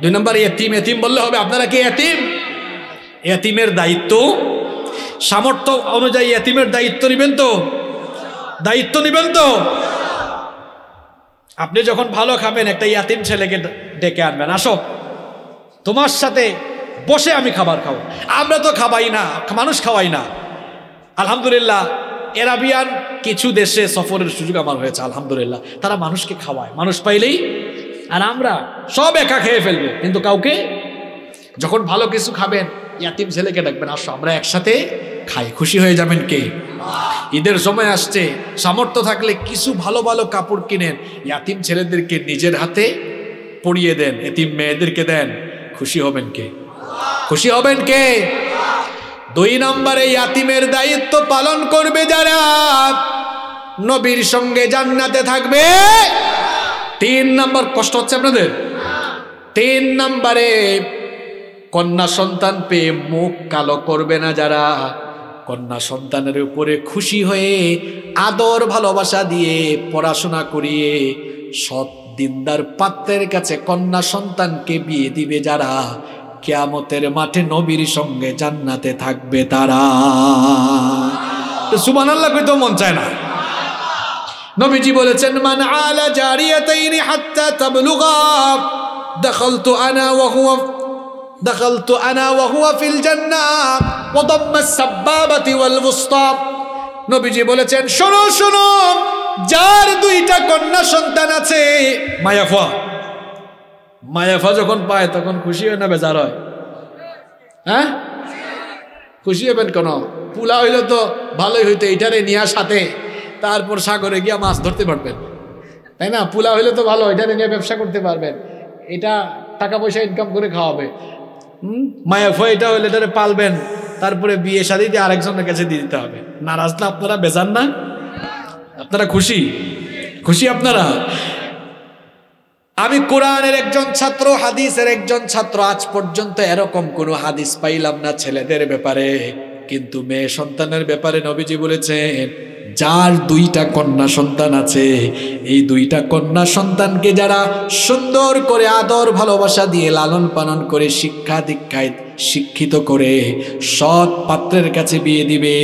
দুই নম্বর এতিম এতিম বললে হবে আপনারা কি এতিম এতিমের দায়িত্ব সামর্থ্য অনুযায়ী এতিমের দায়িত্ব নেবেন তো দায়িত্ব নেবেন তো আপনি যখন ভালো খাবেন একটা ইয়াতিম ছেলেকে ডেকে আনবেন আসো তোমার সাথে বসে আমি খাবার খাও আমরা তো খাবাই না মানুষ খাওয়াই না আলহামদুলিল্লাহ এরাবিয়ান কিছু দেশে সফরের সুযোগ আমার হয়েছে আলহামদুলিল্লাহ তারা মানুষকে খাওয়ায় মানুষ পাইলেই আর আমরা সব একা খেয়ে ফেলবো কিন্তু কাউকে যখন ভালো কিছু খাবেন ইয়াতিম ছেলেকে ডাকবেন আসো আমরা একসাথে খাই খুশি হয়ে যাবেন কে ঈদের সময় আসছে সামর্থ্য থাকলে কিছু ভালো ভালো কাপড় কিনেন ইয়াতিম ছেলেদেরকে নিজের হাতে পরিয়ে দেন এতিম মেয়েদেরকে দেন খুশি হবেন কে খুশি হবেন কে দুই নম্বরে ইয়াতিমের দায়িত্ব পালন করবে যারা নবীর সঙ্গে জান্নাতে থাকবে তিন নাম্বার কষ্ট হচ্ছে আপনাদের তিন নাম্বারে কন্যা সন্তান পেয়ে মুখ কালো করবে না যারা কন্যা সন্তানের উপরে খুশি হয়ে আদর ভালোবাসা দিয়ে পড়াশোনা করিয়ে সৎ দিনদার পাত্রের কাছে কন্যা সন্তানকে বিয়ে দিবে যারা কেয়ামতের মাঠে নবীর সঙ্গে জান্নাতে থাকবে তারা সুবান আল্লাহ তো মন চায় না নবীজি বলেছেন মান আলা জারিয়াতাইনি হাত্তা তাবলুগা দাখালতু আনা ওয়া হুয়া দাখালতু আনা ওয়া হুয়া ফিল জান্নাহ ওয়া দাম্মা সাব্বাবাতি ওয়াল ওয়াসতা নবীজি বলেছেন শোনো শোনো যার দুইটা কন্যা সন্তান আছে মায়াফা মায়াফা যখন পায় তখন খুশি হয় না বেজার হয় হ্যাঁ খুশি হবেন কেন পুলা হইলো তো ভালোই হইতো এটারে নিয়া সাথে তারপর সাগরে গিয়া মাছ ধরতে পারবেন তাই না পোলা হইলে তো ভালো এটা নিয়ে ব্যবসা করতে পারবেন এটা টাকা পয়সা ইনকাম করে খাওয়াবে মায়া ফয় এটা হইলে এটারে পালবেন তারপরে বিয়ে শাদি দিয়ে আরেকজনের কাছে দিয়ে দিতে হবে না রাস্তা আপনারা বেজান না আপনারা খুশি খুশি আপনারা আমি কোরআনের একজন ছাত্র হাদিসের একজন ছাত্র আজ পর্যন্ত এরকম কোনো হাদিস পাইলাম না ছেলেদের ব্যাপারে কিন্তু মেয়ে সন্তানের ব্যাপারে নবীজি বলেছেন যার দুইটা কন্যা সন্তান আছে এই দুইটা কন্যা সন্তানকে যারা সুন্দর করে আদর ভালোবাসা দিয়ে লালন পালন করে শিক্ষা দীক্ষায় শিক্ষিত করে সৎ পাত্রের কাছে বিয়ে দিবে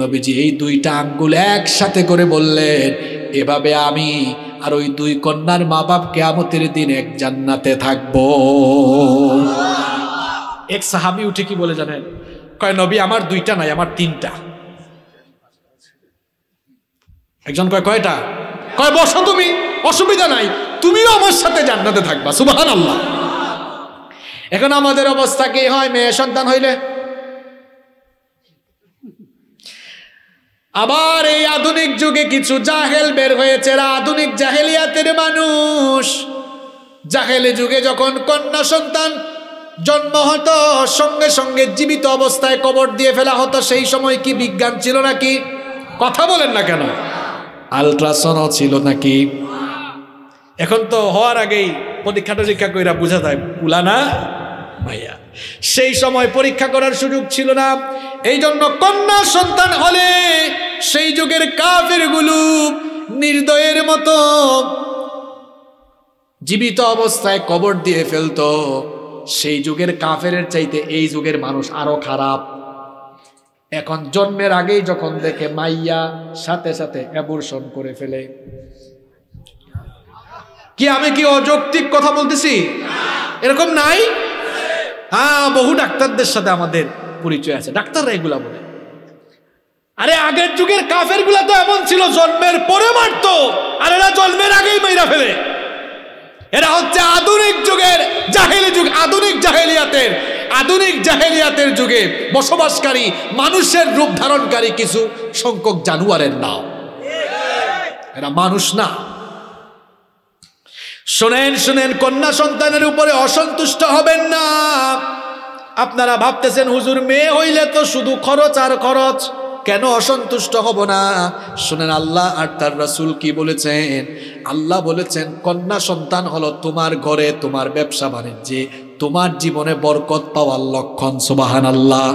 নবীজি এই দুইটা আঙ্গুল একসাথে করে বললেন এভাবে আমি আর ওই দুই কন্যার মা বাপ আমতের দিন এক জান্নাতে থাকব এক সাহাবি উঠে কি বলে জানেন কয় নবী আমার দুইটা নাই আমার তিনটা একজন কয় কয়টা কয় বসো তুমি অসুবিধা নাই তুমিও আমার সাথে জান্নাতে থাকবা সুবাহান আল্লাহ এখন আমাদের অবস্থা কি হয় মেয়ে সন্তান হইলে আবার এই আধুনিক যুগে কিছু জাহেল বের হয়েছে আধুনিক জাহেলিয়াতের মানুষ জাহেলি যুগে যখন কন্যা সন্তান জন্ম হতো সঙ্গে সঙ্গে জীবিত অবস্থায় কবর দিয়ে ফেলা হতো সেই সময় কি বিজ্ঞান ছিল নাকি কথা বলেন না কেন আলট্রাসনও ছিল নাকি এখন তো হওয়ার আগেই পরীক্ষা টরীক্ষা কইরা বোঝা যায় না ভাইয়া সেই সময় পরীক্ষা করার সুযোগ ছিল না এই জন্য কন্যা সন্তান হলে সেই যুগের কাফেরগুলো নির্দয়ের মতো জীবিত অবস্থায় কবর দিয়ে ফেলত সেই যুগের কাফের চাইতে এই যুগের মানুষ আরো খারাপ এখন জন্মের আগেই যখন দেখে মাইয়া সাথে সাথে অ্যাবর্শন করে ফেলে কি আমি কি অযৌক্তিক কথা বলতেছি এরকম নাই হ্যাঁ বহু ডাক্তারদের সাথে আমাদের পরিচয় আছে ডাক্তাররা এগুলা বলে আরে আগের যুগের কাফের গুলা তো এমন ছিল জন্মের পরে মারত আর এরা জন্মের আগেই মেয়েরা ফেলে এরা হচ্ছে আধুনিক যুগের জাহেলি যুগ আধুনিক জাহেলিয়াতের আধুনিক জাহেরিয়াতের যুগে বসবাসকারী মানুষের রূপ ধারণকারী কিছু সংখ্যক জানুয়ারের নাম এরা মানুষ না শোনেন শোনেন কন্যা সন্তানের উপরে অসন্তুষ্ট হবেন না আপনারা ভাবতেছেন হুজুর মেয়ে হইলে তো শুধু খরচ আর খরচ কেন অসন্তুষ্ট হব না শোনেন আল্লাহ আর তার রাসুল কি বলেছেন আল্লাহ বলেছেন কন্যা সন্তান হলো তোমার ঘরে তোমার ব্যবসা বাণিজ্যে তোমার জীবনে বরকত পাওয়ার লক্ষণ সুবাহান আল্লাহ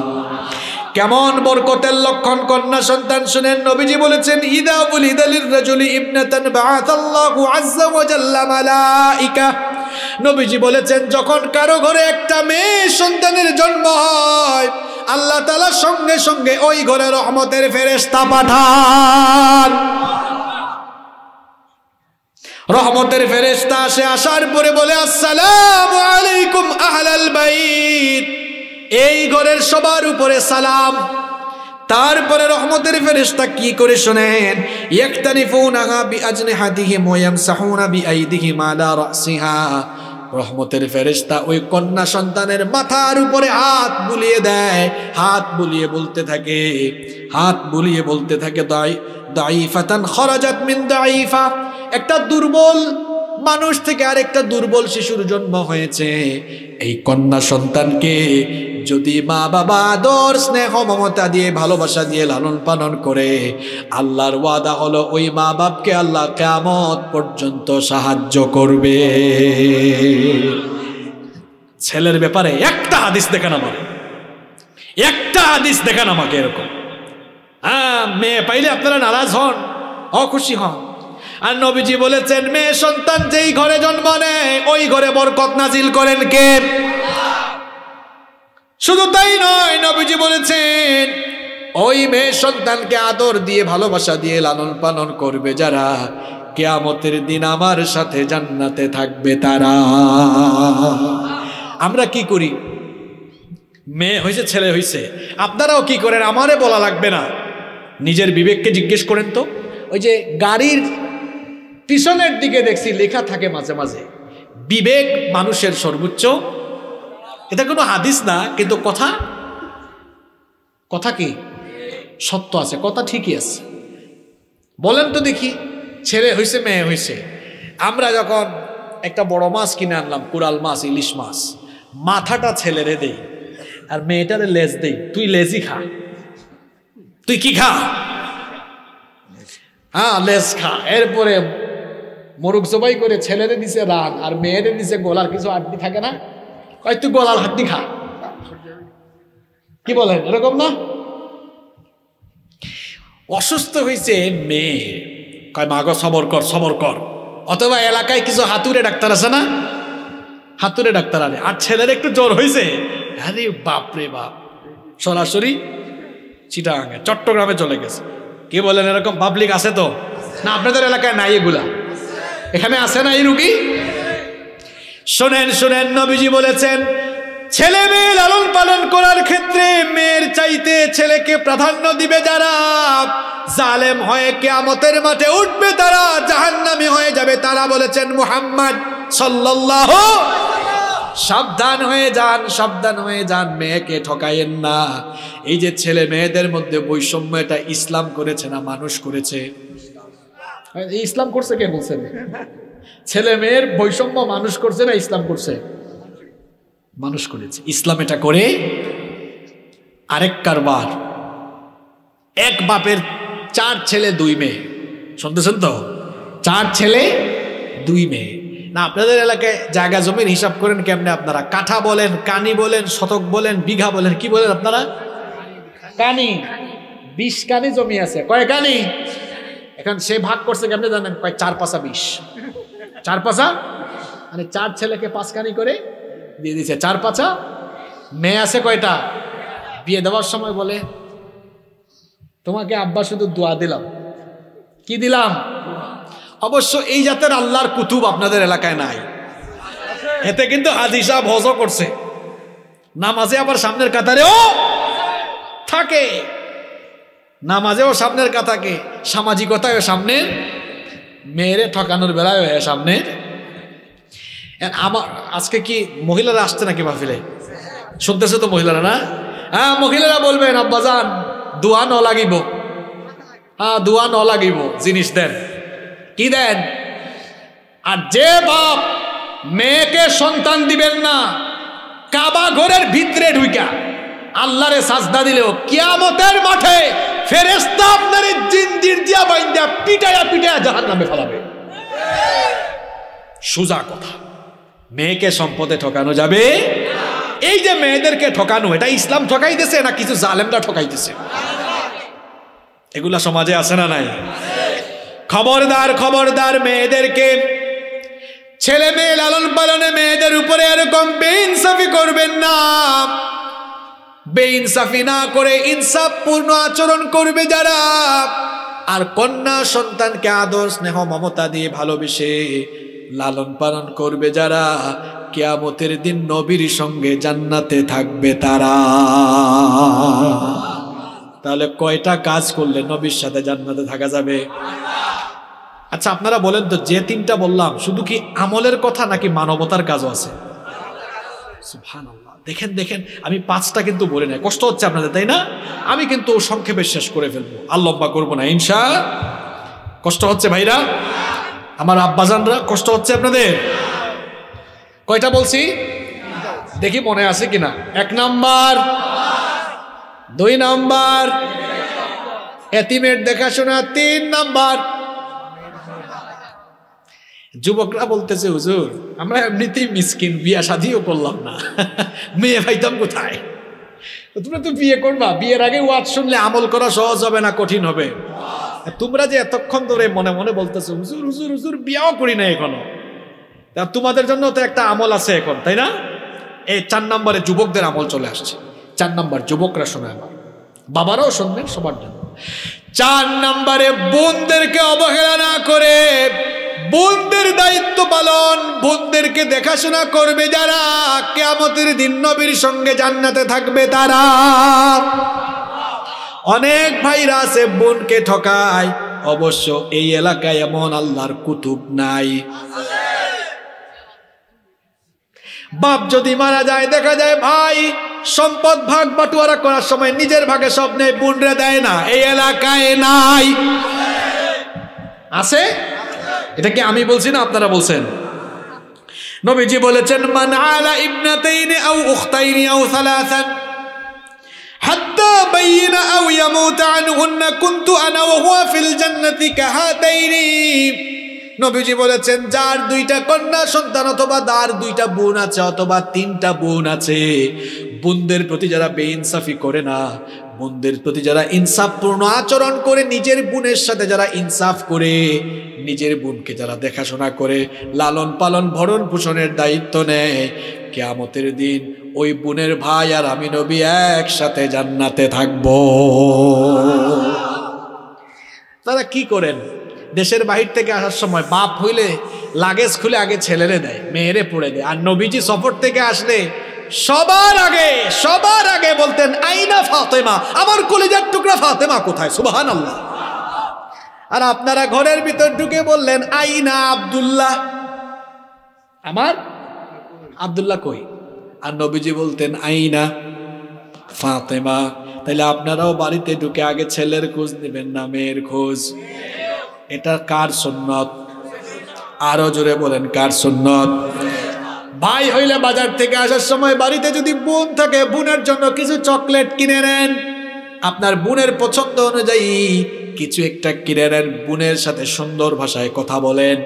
কেমন বরকতের লক্ষণ কন্যা সন্তান শুনেন নবীজি বলেছেন ইদা ইদালির রাজুলি ইবনাতান বাআতাল্লাহু মালাইকা নবীজি বলেছেন যখন কারো ঘরে একটা মেয়ে সন্তানের জন্ম হয় আল্লাহ তাআলা সঙ্গে সঙ্গে ওই ঘরে রহমতের ফেরেশতা পাঠান রহমতের ফেরেস্তা আসে আসার পরে বলে আসসালাম আলাইকুম আহলাল বাইত এই ঘরের সবার উপরে সালাম তারপরে রহমতের ফেরেস্তা কি করে শোনেন হাদিহি বিআজনিহাতিহিম সাহুনা বি আইদিহি মালা রাসিহা রহমতের ফেরেস্তা ওই কন্যা সন্তানের মাথার উপরে হাত বুলিয়ে দেয় হাত বুলিয়ে বলতে থাকে হাত বুলিয়ে বলতে থাকে দাই দাইফাতান খরাজাত মিন দাইফা একটা দুর্বল মানুষ থেকে আর একটা দুর্বল শিশুর জন্ম হয়েছে এই কন্যা সন্তানকে যদি মা বাবা আদর স্নেহ মমতা দিয়ে ভালোবাসা দিয়ে লালন পালন করে আল্লাহর ওয়াদা হলো ওই মা বাপকে আল্লাহ কেমত পর্যন্ত সাহায্য করবে ছেলের ব্যাপারে একটা আদিস দেখেন আমার একটা আদিস দেখান আমাকে এরকম হ্যাঁ মেয়ে পাইলে আপনারা নারাজ হন অখুশি হন আর নবীজি বলেছেন মেয়ে সন্তান যেই ঘরে জন্ম নেয় ওই ঘরে বরকত নাজিল করেন কে শুধু তাই নয় নবীজি বলেছেন ওই মেয়ে সন্তানকে আদর দিয়ে ভালোবাসা দিয়ে লালন পালন করবে যারা কেয়ামতের দিন আমার সাথে জান্নাতে থাকবে তারা আমরা কি করি মেয়ে হয়েছে ছেলে হয়েছে আপনারাও কি করেন আমারে বলা লাগবে না নিজের বিবেককে জিজ্ঞেস করেন তো ওই যে গাড়ির পিছনের দিকে দেখছি লেখা থাকে মাঝে মাঝে বিবেক মানুষের সর্বোচ্চ এটা কোনো হাদিস না কিন্তু কথা কথা কি সত্য আছে কথা ঠিকই আছে বলেন তো দেখি ছেলে হয়েছে মেয়ে হয়েছে আমরা যখন একটা বড় মাছ কিনে আনলাম কুড়াল মাছ ইলিশ মাছ মাথাটা ছেলেরে দেই আর মেয়েটারে লেজ দেই তুই লেজই খা তুই কি খা হ্যাঁ লেজ খা এরপরে মোরগ জবাই করে ছেলেদের দিছে রান আর মেয়েদের দিছে গলার কিছু হাড্ডি থাকে না কয় তুই গলার হাড্ডি খা কি বলেন এরকম না অসুস্থ হয়েছে মেয়ে কয় মাগ সবর কর সবর কর অথবা এলাকায় কিছু হাতুরে ডাক্তার আছে না হাতুরে ডাক্তার আনে আর ছেলের একটু জ্বর হয়েছে আরে বাপ রে বাপ সরাসরি চিটাঙ্গে চট্টগ্রামে চলে গেছে কে বলেন এরকম পাবলিক আছে তো না আপনাদের এলাকায় নাই এগুলা এখানে আসে না এই রুগী শোনেন শোনেন নবীজি বলেছেন ছেলে মেয়ে লালন পালন করার ক্ষেত্রে মেয়ের চাইতে ছেলেকে প্রাধান্য দিবে যারা জালেম হয়ে কেয়ামতের মাঠে উঠবে তারা জাহান্নামি হয়ে যাবে তারা বলেছেন মুহাম্মদ সাল্লাহ সাবধান হয়ে যান সাবধান হয়ে যান মেয়েকে ঠকাইয়েন না এই যে ছেলে মেয়েদের মধ্যে বৈষম্য এটা ইসলাম করেছে না মানুষ করেছে ইসলাম করছে কে বলছেন ছেলে মেয়ের বৈষম্য মানুষ করছে না ইসলাম করছে মানুষ করেছে ইসলাম এটা করে আরেক কারবার এক বাপের চার ছেলে দুই মেয়ে শুনতেছেন তো চার ছেলে দুই মেয়ে না আপনাদের এলাকায় জায়গা জমির হিসাব করেন কেমনে আপনারা কাঠা বলেন কানি বলেন শতক বলেন বিঘা বলেন কি বলেন আপনারা কানি বিশ কানি জমি আছে কয় কানি এখন সে ভাগ করছে কেমনি জানেন কয় চার পাশা বিষ চার পাশা মানে চার ছেলেকে পাঁচখানি করে দিয়ে দিছে চার পাঁচা মেয়ে আছে কয়টা বিয়ে দেওয়ার সময় বলে তোমাকে আব্বা শুধু দোয়া দিলাম কি দিলাম অবশ্য এই জাতের আল্লাহর কুতুব আপনাদের এলাকায় নাই এতে কিন্তু আদিশা ভজও করছে নামাজে আবার সামনের কাতারেও থাকে নামাজেও সামনের কথাকে সামাজিকতায় সামনে মেয়েরে ঠকানোর বেলায় সামনে আমার আজকে কি মহিলারা আসছে নাকি মাহফিলে শুনতেছে তো মহিলারা না হ্যাঁ মহিলারা বলবেন আব্বাজান দোয়া ন লাগিব হ্যাঁ দোয়া ন লাগিব জিনিস দেন কি দেন আর যে বাপ মেয়েকে সন্তান দিবেন না কাবা ঘরের ভিতরে ঢুইকা আল্লাহরে সাজদা দিলেও কিয়ামতের মাঠে ফেরেস্তা আপনার জিন্দির দিয়া বাইন্দা পিটায়া পিটায়া জাহান নামে ফেলাবে সোজা কথা মেয়েকে সম্পদে ঠকানো যাবে এই যে মেয়েদেরকে ঠকানো এটা ইসলাম ঠকাইতেছে না কিছু জালেমরা ঠকাইতেছে এগুলা সমাজে আছে না নাই খবরদার খবরদার মেয়েদেরকে ছেলে মেয়ে লালন পালনে মেয়েদের উপরে এরকম বেইনসাফি করবেন না বেইনসাফি না করে ইনসাফ পূর্ণ আচরণ করবে যারা আর কন্যা সন্তানকে আদর স্নেহ মমতা দিয়ে ভালোবেসে লালন পালন করবে যারা কেয়ামতের দিন নবীর সঙ্গে জান্নাতে থাকবে তারা তাহলে কয়টা কাজ করলে নবীর সাথে জান্নাতে থাকা যাবে আচ্ছা আপনারা বলেন তো যে তিনটা বললাম শুধু কি আমলের কথা নাকি মানবতার কাজও আছে ভালো দেখেন দেখেন আমি পাঁচটা কিন্তু বলে নাই কষ্ট হচ্ছে আপনাদের তাই না আমি কিন্তু সংক্ষেপে শেষ করে ফেলবো আর লম্বা করবো না ইনশা কষ্ট হচ্ছে ভাইরা আমার আব্বাজানরা কষ্ট হচ্ছে আপনাদের কয়টা বলছি দেখি মনে আছে কিনা এক নাম্বার দুই নাম্বার এতিমের দেখাশোনা তিন নাম্বার যুবকরা বলতেছে হুজুর আমরা এমনিতেই মিসকিন বিয়া শাদিও করলাম না মেয়ে ভাইতাম কোথায় তোমরা তো বিয়ে করবা বিয়ের আগে ওয়াজ শুনলে আমল করা সহজ হবে না কঠিন হবে তোমরা যে এতক্ষণ ধরে মনে মনে বলতেছো হুজুর হুজুর হুজুর বিয়াও করি না এখনো তা তোমাদের জন্য তো একটা আমল আছে এখন তাই না এই চার নম্বরে যুবকদের আমল চলে আসছে চার নম্বর যুবকরা শোনে আমার বাবারাও শুনবেন সবার জন্য চার নম্বরে বোনদেরকে অবহেলা না করে বোনদের দায়িত্ব পালন বোনদেরকে দেখাশোনা করবে যারা কেমতের দিন নবীর সঙ্গে জান্নাতে থাকবে তারা অনেক ভাইরা আছে বোনকে ঠকায় অবশ্য এই এলাকায় এমন আল্লাহর কুতুব নাই বাপ যদি মারা যায় দেখা যায় ভাই সম্পদ ভাগ বাটুয়ারা করার সময় নিজের ভাগে সব নেই বোনরে দেয় না এই এলাকায় নাই আছে এটা কি আমি বলছি না আপনারা বলছেন নবীজি বলেছেন মান আলা ইবনাতাইন আও উখতাইন আও সালাসান হাত্তা বাইনা আও ইয়ামুত আনহুন্না কুনতু আনা ওয়া হুয়া ফিল জান্নাতি কাহাতাইনি নবীজি বলেছেন যার দুইটা কন্যা সন্তান অথবা দার দুইটা বোন আছে অথবা তিনটা বোন আছে বোনদের প্রতি যারা বেইনসাফি করে না বন্ধের প্রতি যারা ইনসাফপূর্ণ আচরণ করে নিজের বোনের সাথে যারা ইনসাফ করে নিজের বোনকে যারা দেখাশোনা করে লালন পালন ভরণ পোষণের দায়িত্ব নেয় কেয়ামতের দিন ওই বোনের ভাই আর আমি নবী একসাথে জান্নাতে থাকব তারা কি করেন দেশের বাহির থেকে আসার সময় বাপ হইলে লাগেজ খুলে আগে ছেলেরে দেয় মেয়েরে পড়ে দেয় আর নবীজি সফর থেকে আসলে সবার আগে সবার আগে বলতেন আইনা ফাতেমা আমার কলিজার টুকরা ফাতেমা কোথায় সুবাহান আল্লাহ আর আপনারা ঘরের ভিতর ঢুকে বললেন আইনা আবদুল্লাহ আমার আবদুল্লাহ কই আর নবীজি বলতেন আইনা ফাতেমা তাহলে আপনারাও বাড়িতে ঢুকে আগে ছেলের খোঁজ নেবেন না মেয়ের খোঁজ এটা কার সুন্নত আরো জোরে বলেন কার সুন্নত ভাই হইলে বাজার থেকে আসার সময় বাড়িতে যদি বোন থাকে বোনের জন্য কিছু চকলেট কিনে নেন আপনার বোনের পছন্দ অনুযায়ী কিছু একটা কিনে নেন বোনের সাথে সুন্দর ভাষায় কথা বলেন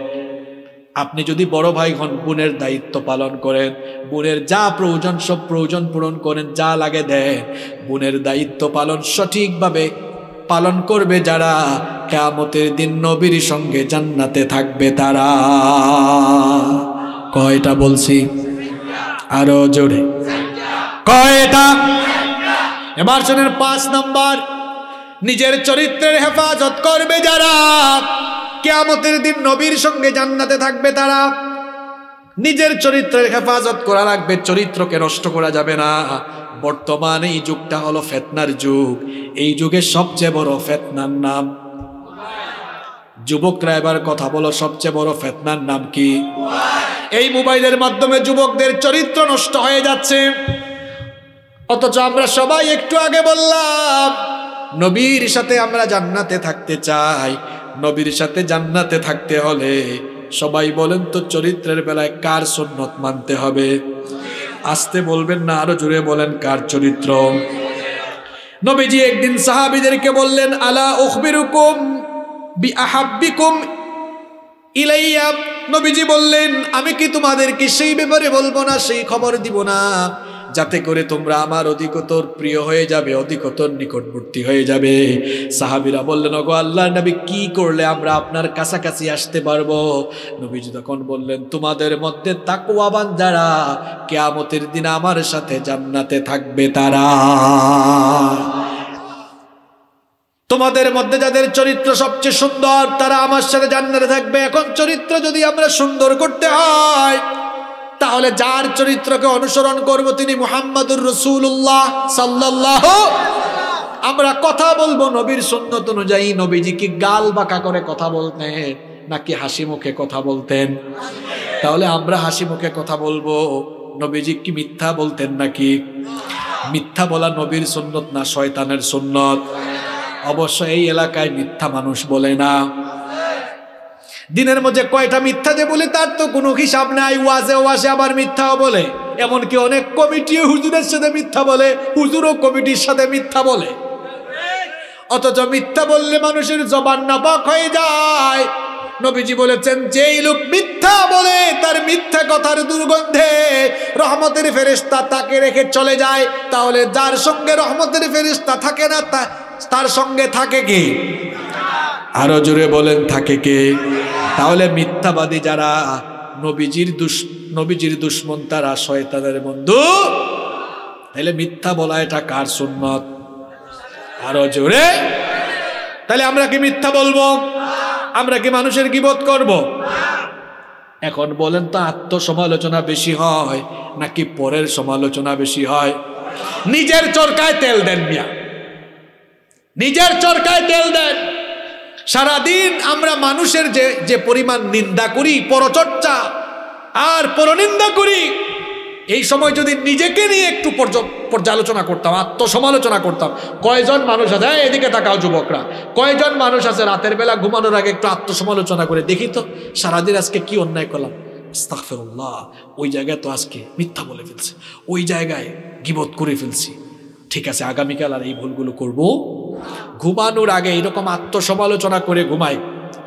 আপনি যদি বড় ভাই হন বোনের দায়িত্ব পালন করেন বোনের যা প্রয়োজন সব প্রয়োজন পূরণ করেন যা লাগে দেন বোনের দায়িত্ব পালন সঠিকভাবে পালন করবে যারা কেয়ামতের দিন নবীর সঙ্গে জান্নাতে থাকবে তারা কয়টা বলছি আরো জোরে কয়টা এবার শোনেন পাঁচ নম্বর নিজের চরিত্রের হেফাজত করবে যারা কেয়ামতের দিন নবীর সঙ্গে জান্নাতে থাকবে তারা নিজের চরিত্রের হেফাজত করা লাগবে চরিত্রকে নষ্ট করা যাবে না বর্তমান এই যুগটা হলো ফেতনার যুগ এই যুগের সবচেয়ে বড় ফেতনার নাম যুবকরা এবার কথা বলো সবচেয়ে বড় ফেতনার নাম কি এই মোবাইলের মাধ্যমে যুবকদের চরিত্র নষ্ট হয়ে যাচ্ছে অথচ আমরা সবাই একটু আগে বললাম নবীর সাথে আমরা জান্নাতে থাকতে চাই নবীর সাথে জান্নাতে থাকতে হলে সবাই বলেন তো চরিত্রের বেলায় কার সন্ন্যত মানতে হবে আসতে বলবেন না আরো জুড়ে বলেন কার চরিত্র নবীজি একদিন সাহাবিদেরকে বললেন আলা উখবিরুকুম বি ইলাইয়া নবীজি বললেন আমি কি তোমাদেরকে সেই ব্যাপারে বলবো না সেই খবর দিব না যাতে করে তোমরা আমার অধিকতর প্রিয় হয়ে যাবে অধিকতর নিকটবর্তী হয়ে যাবে সাহাবিরা বললেন অগো আল্লাহ নবী কি করলে আমরা আপনার কাছাকাছি আসতে পারবো নবীজি তখন বললেন তোমাদের মধ্যে তাকুয়াবান যারা কেয়ামতের দিন আমার সাথে জান্নাতে থাকবে তারা তোমাদের মধ্যে যাদের চরিত্র সবচেয়ে সুন্দর তারা আমার সাথে জান্নাতে থাকবে এখন চরিত্র যদি আমরা সুন্দর করতে হয় তাহলে যার চরিত্রকে অনুসরণ করব তিনি মুহাম্মাদুর রসুল্লাহ সাল্লাহ আমরা কথা বলবো নবীর সন্ন্যত অনুযায়ী নবীজি কি গাল বাঁকা করে কথা বলতেন নাকি হাসি মুখে কথা বলতেন তাহলে আমরা হাসি মুখে কথা বলবো নবীজি কি মিথ্যা বলতেন নাকি মিথ্যা বলা নবীর সন্ন্যত না শয়তানের সন্ন্যত অবশ্য এই এলাকায় মিথ্যা মানুষ বলে না দিনের মধ্যে কয়টা মিথ্যা যে বলে তার তো কোনো হিসাব নাই ওয়াজে ওয়াজে আবার মিথ্যাও বলে এমনকি অনেক কমিটি হুজুরের সাথে মিথ্যা বলে হুজুরও কমিটির সাথে মিথ্যা বলে অথচ মিথ্যা বললে মানুষের জবান নাপাক হয়ে যায় নবীজি বলেছেন যেই লোক মিথ্যা বলে তার মিথ্যা কথার দুর্গন্ধে রহমতের ফেরিস্তা তাকে রেখে চলে যায় তাহলে যার সঙ্গে রহমতের ফেরিস্তা থাকে না তা তার সঙ্গে থাকে কে আরো জোরে বলেন থাকে কে তাহলে মিথ্যাবাদী যারা নবীজির দুষ নবীজির দুশ্মন তারা শয়তানের বন্ধু তাহলে মিথ্যা বলা এটা কার সুন্নত আরো জোরে তাহলে আমরা কি মিথ্যা বলবো আমরা কি মানুষের বোধ করব। এখন বলেন তো আত্মসমালোচনা বেশি হয় নাকি পরের সমালোচনা বেশি হয় নিজের চরকায় তেল দেন মিয়া নিজের চরকায় তেল দেন সারাদিন আমরা মানুষের যে যে পরিমাণ নিন্দা করি পরচর্চা আর পরনিন্দা করি এই সময় যদি নিজেকে নিয়ে একটু পর্যালোচনা করতাম আত্মসমালোচনা করতাম কয়জন মানুষ আছে হ্যাঁ এদিকে তাকাও যুবকরা কয়জন মানুষ আছে রাতের বেলা ঘুমানোর আগে একটু আত্মসমালোচনা করে দেখি তো সারাদিন আজকে কি অন্যায় করলাম ইস্তাফেরুল্লাহ ওই জায়গায় তো আজকে মিথ্যা বলে ফেলছে ওই জায়গায় গিবত করে ফেলছি ঠিক আছে আগামীকাল আর এই ভুলগুলো করবো ঘুমানোর আগে এরকম আত্মসমালোচনা করে ঘুমায়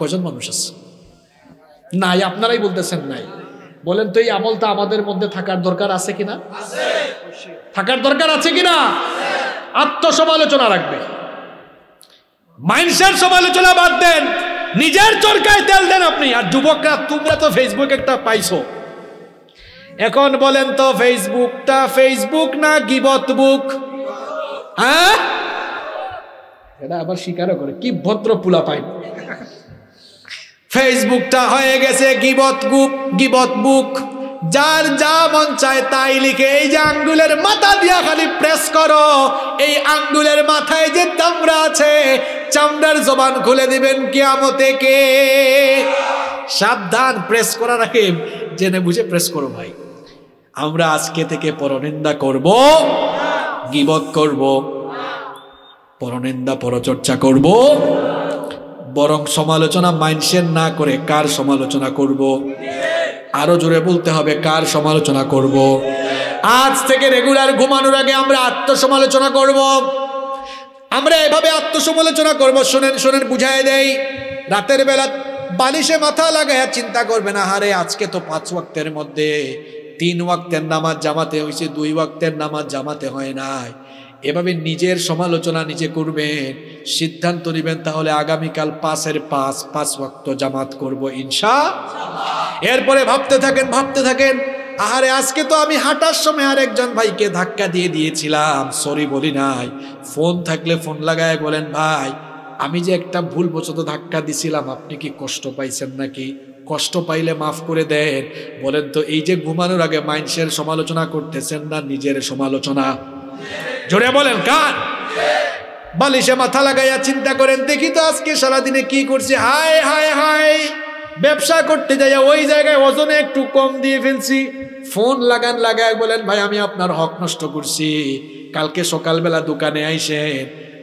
কজন মানুষ আছে নাই আপনারাই বলতেছেন নাই বলেন তো এই আমলটা আমাদের মধ্যে থাকার দরকার আছে কিনা থাকার দরকার আছে কিনা আত্মসমালোচনা রাখবে মাইন্ডসেট সমালোচনা বাদ দেন নিজের চরকায় তেল দেন আপনি আর যুবকরা তোমরা তো ফেসবুক একটা পাইছো এখন বলেন তো ফেসবুকটা ফেসবুক না গিবতবুক হ্যাঁ এটা আবার স্বীকারও করে কি ভদ্র পুলা পাইন ফেসবুকটা হয়ে গেছে গিবত গুপ বুক যার যা মন চায় তাই লিখে এই যে আঙ্গুলের মাথা দিয়া খালি প্রেস করো এই আঙ্গুলের মাথায় যে চামড়া আছে চামড়ার জবান খুলে দিবেন আমতে কে সাবধান প্রেস করার আগে জেনে বুঝে প্রেস করো ভাই আমরা আজকে থেকে পরনিন্দা করব গিবত করবো পরনিন্দা পরচর্চা করব বরং সমালোচনা মাইন্ডসেট না করে কার সমালোচনা করব। আরো জোরে বলতে হবে কার সমালোচনা করব। আজ থেকে রেগুলার ঘুমানোর আগে আমরা আত্মসমালোচনা করব। আমরা এভাবে আত্মসমালোচনা করব শোনেন শোনেন বুঝাই দেই রাতের বেলা বালিশে মাথা লাগায় চিন্তা করবে না হারে আজকে তো পাঁচ ওয়াক্তের মধ্যে তিন ওয়াক্তের নামাজ জামাতে হয়েছে দুই ওয়াক্তের নামাজ জামাতে হয় নাই এভাবে নিজের সমালোচনা নিজে করবেন সিদ্ধান্ত নেবেন তাহলে আগামীকাল পাশের পাঁচ পাঁচ ভক্ত জামাত করব ইনশা এরপরে ভাবতে থাকেন ভাবতে থাকেন আহারে আজকে তো আমি হাঁটার সময় আর একজন ভাইকে ধাক্কা দিয়ে দিয়েছিলাম সরি বলি নাই ফোন থাকলে ফোন লাগায় বলেন ভাই আমি যে একটা ভুলবশত ধাক্কা দিছিলাম আপনি কি কষ্ট পাইছেন নাকি কষ্ট পাইলে মাফ করে দেন বলেন তো এই যে ঘুমানোর আগে মাইন্ডসের সমালোচনা করতেছেন না নিজের সমালোচনা জোরে বলেন কার বালিশে মাথা লাগাইয়া চিন্তা করেন দেখি তো আজকে সারাদিনে কি করছি হায় হায় হায় ব্যবসা করতে যাই ওই জায়গায় ওজনে একটু কম দিয়ে ফেলছি ফোন লাগান লাগায় বলেন ভাই আমি আপনার হক নষ্ট করছি কালকে সকালবেলা দোকানে আইসেন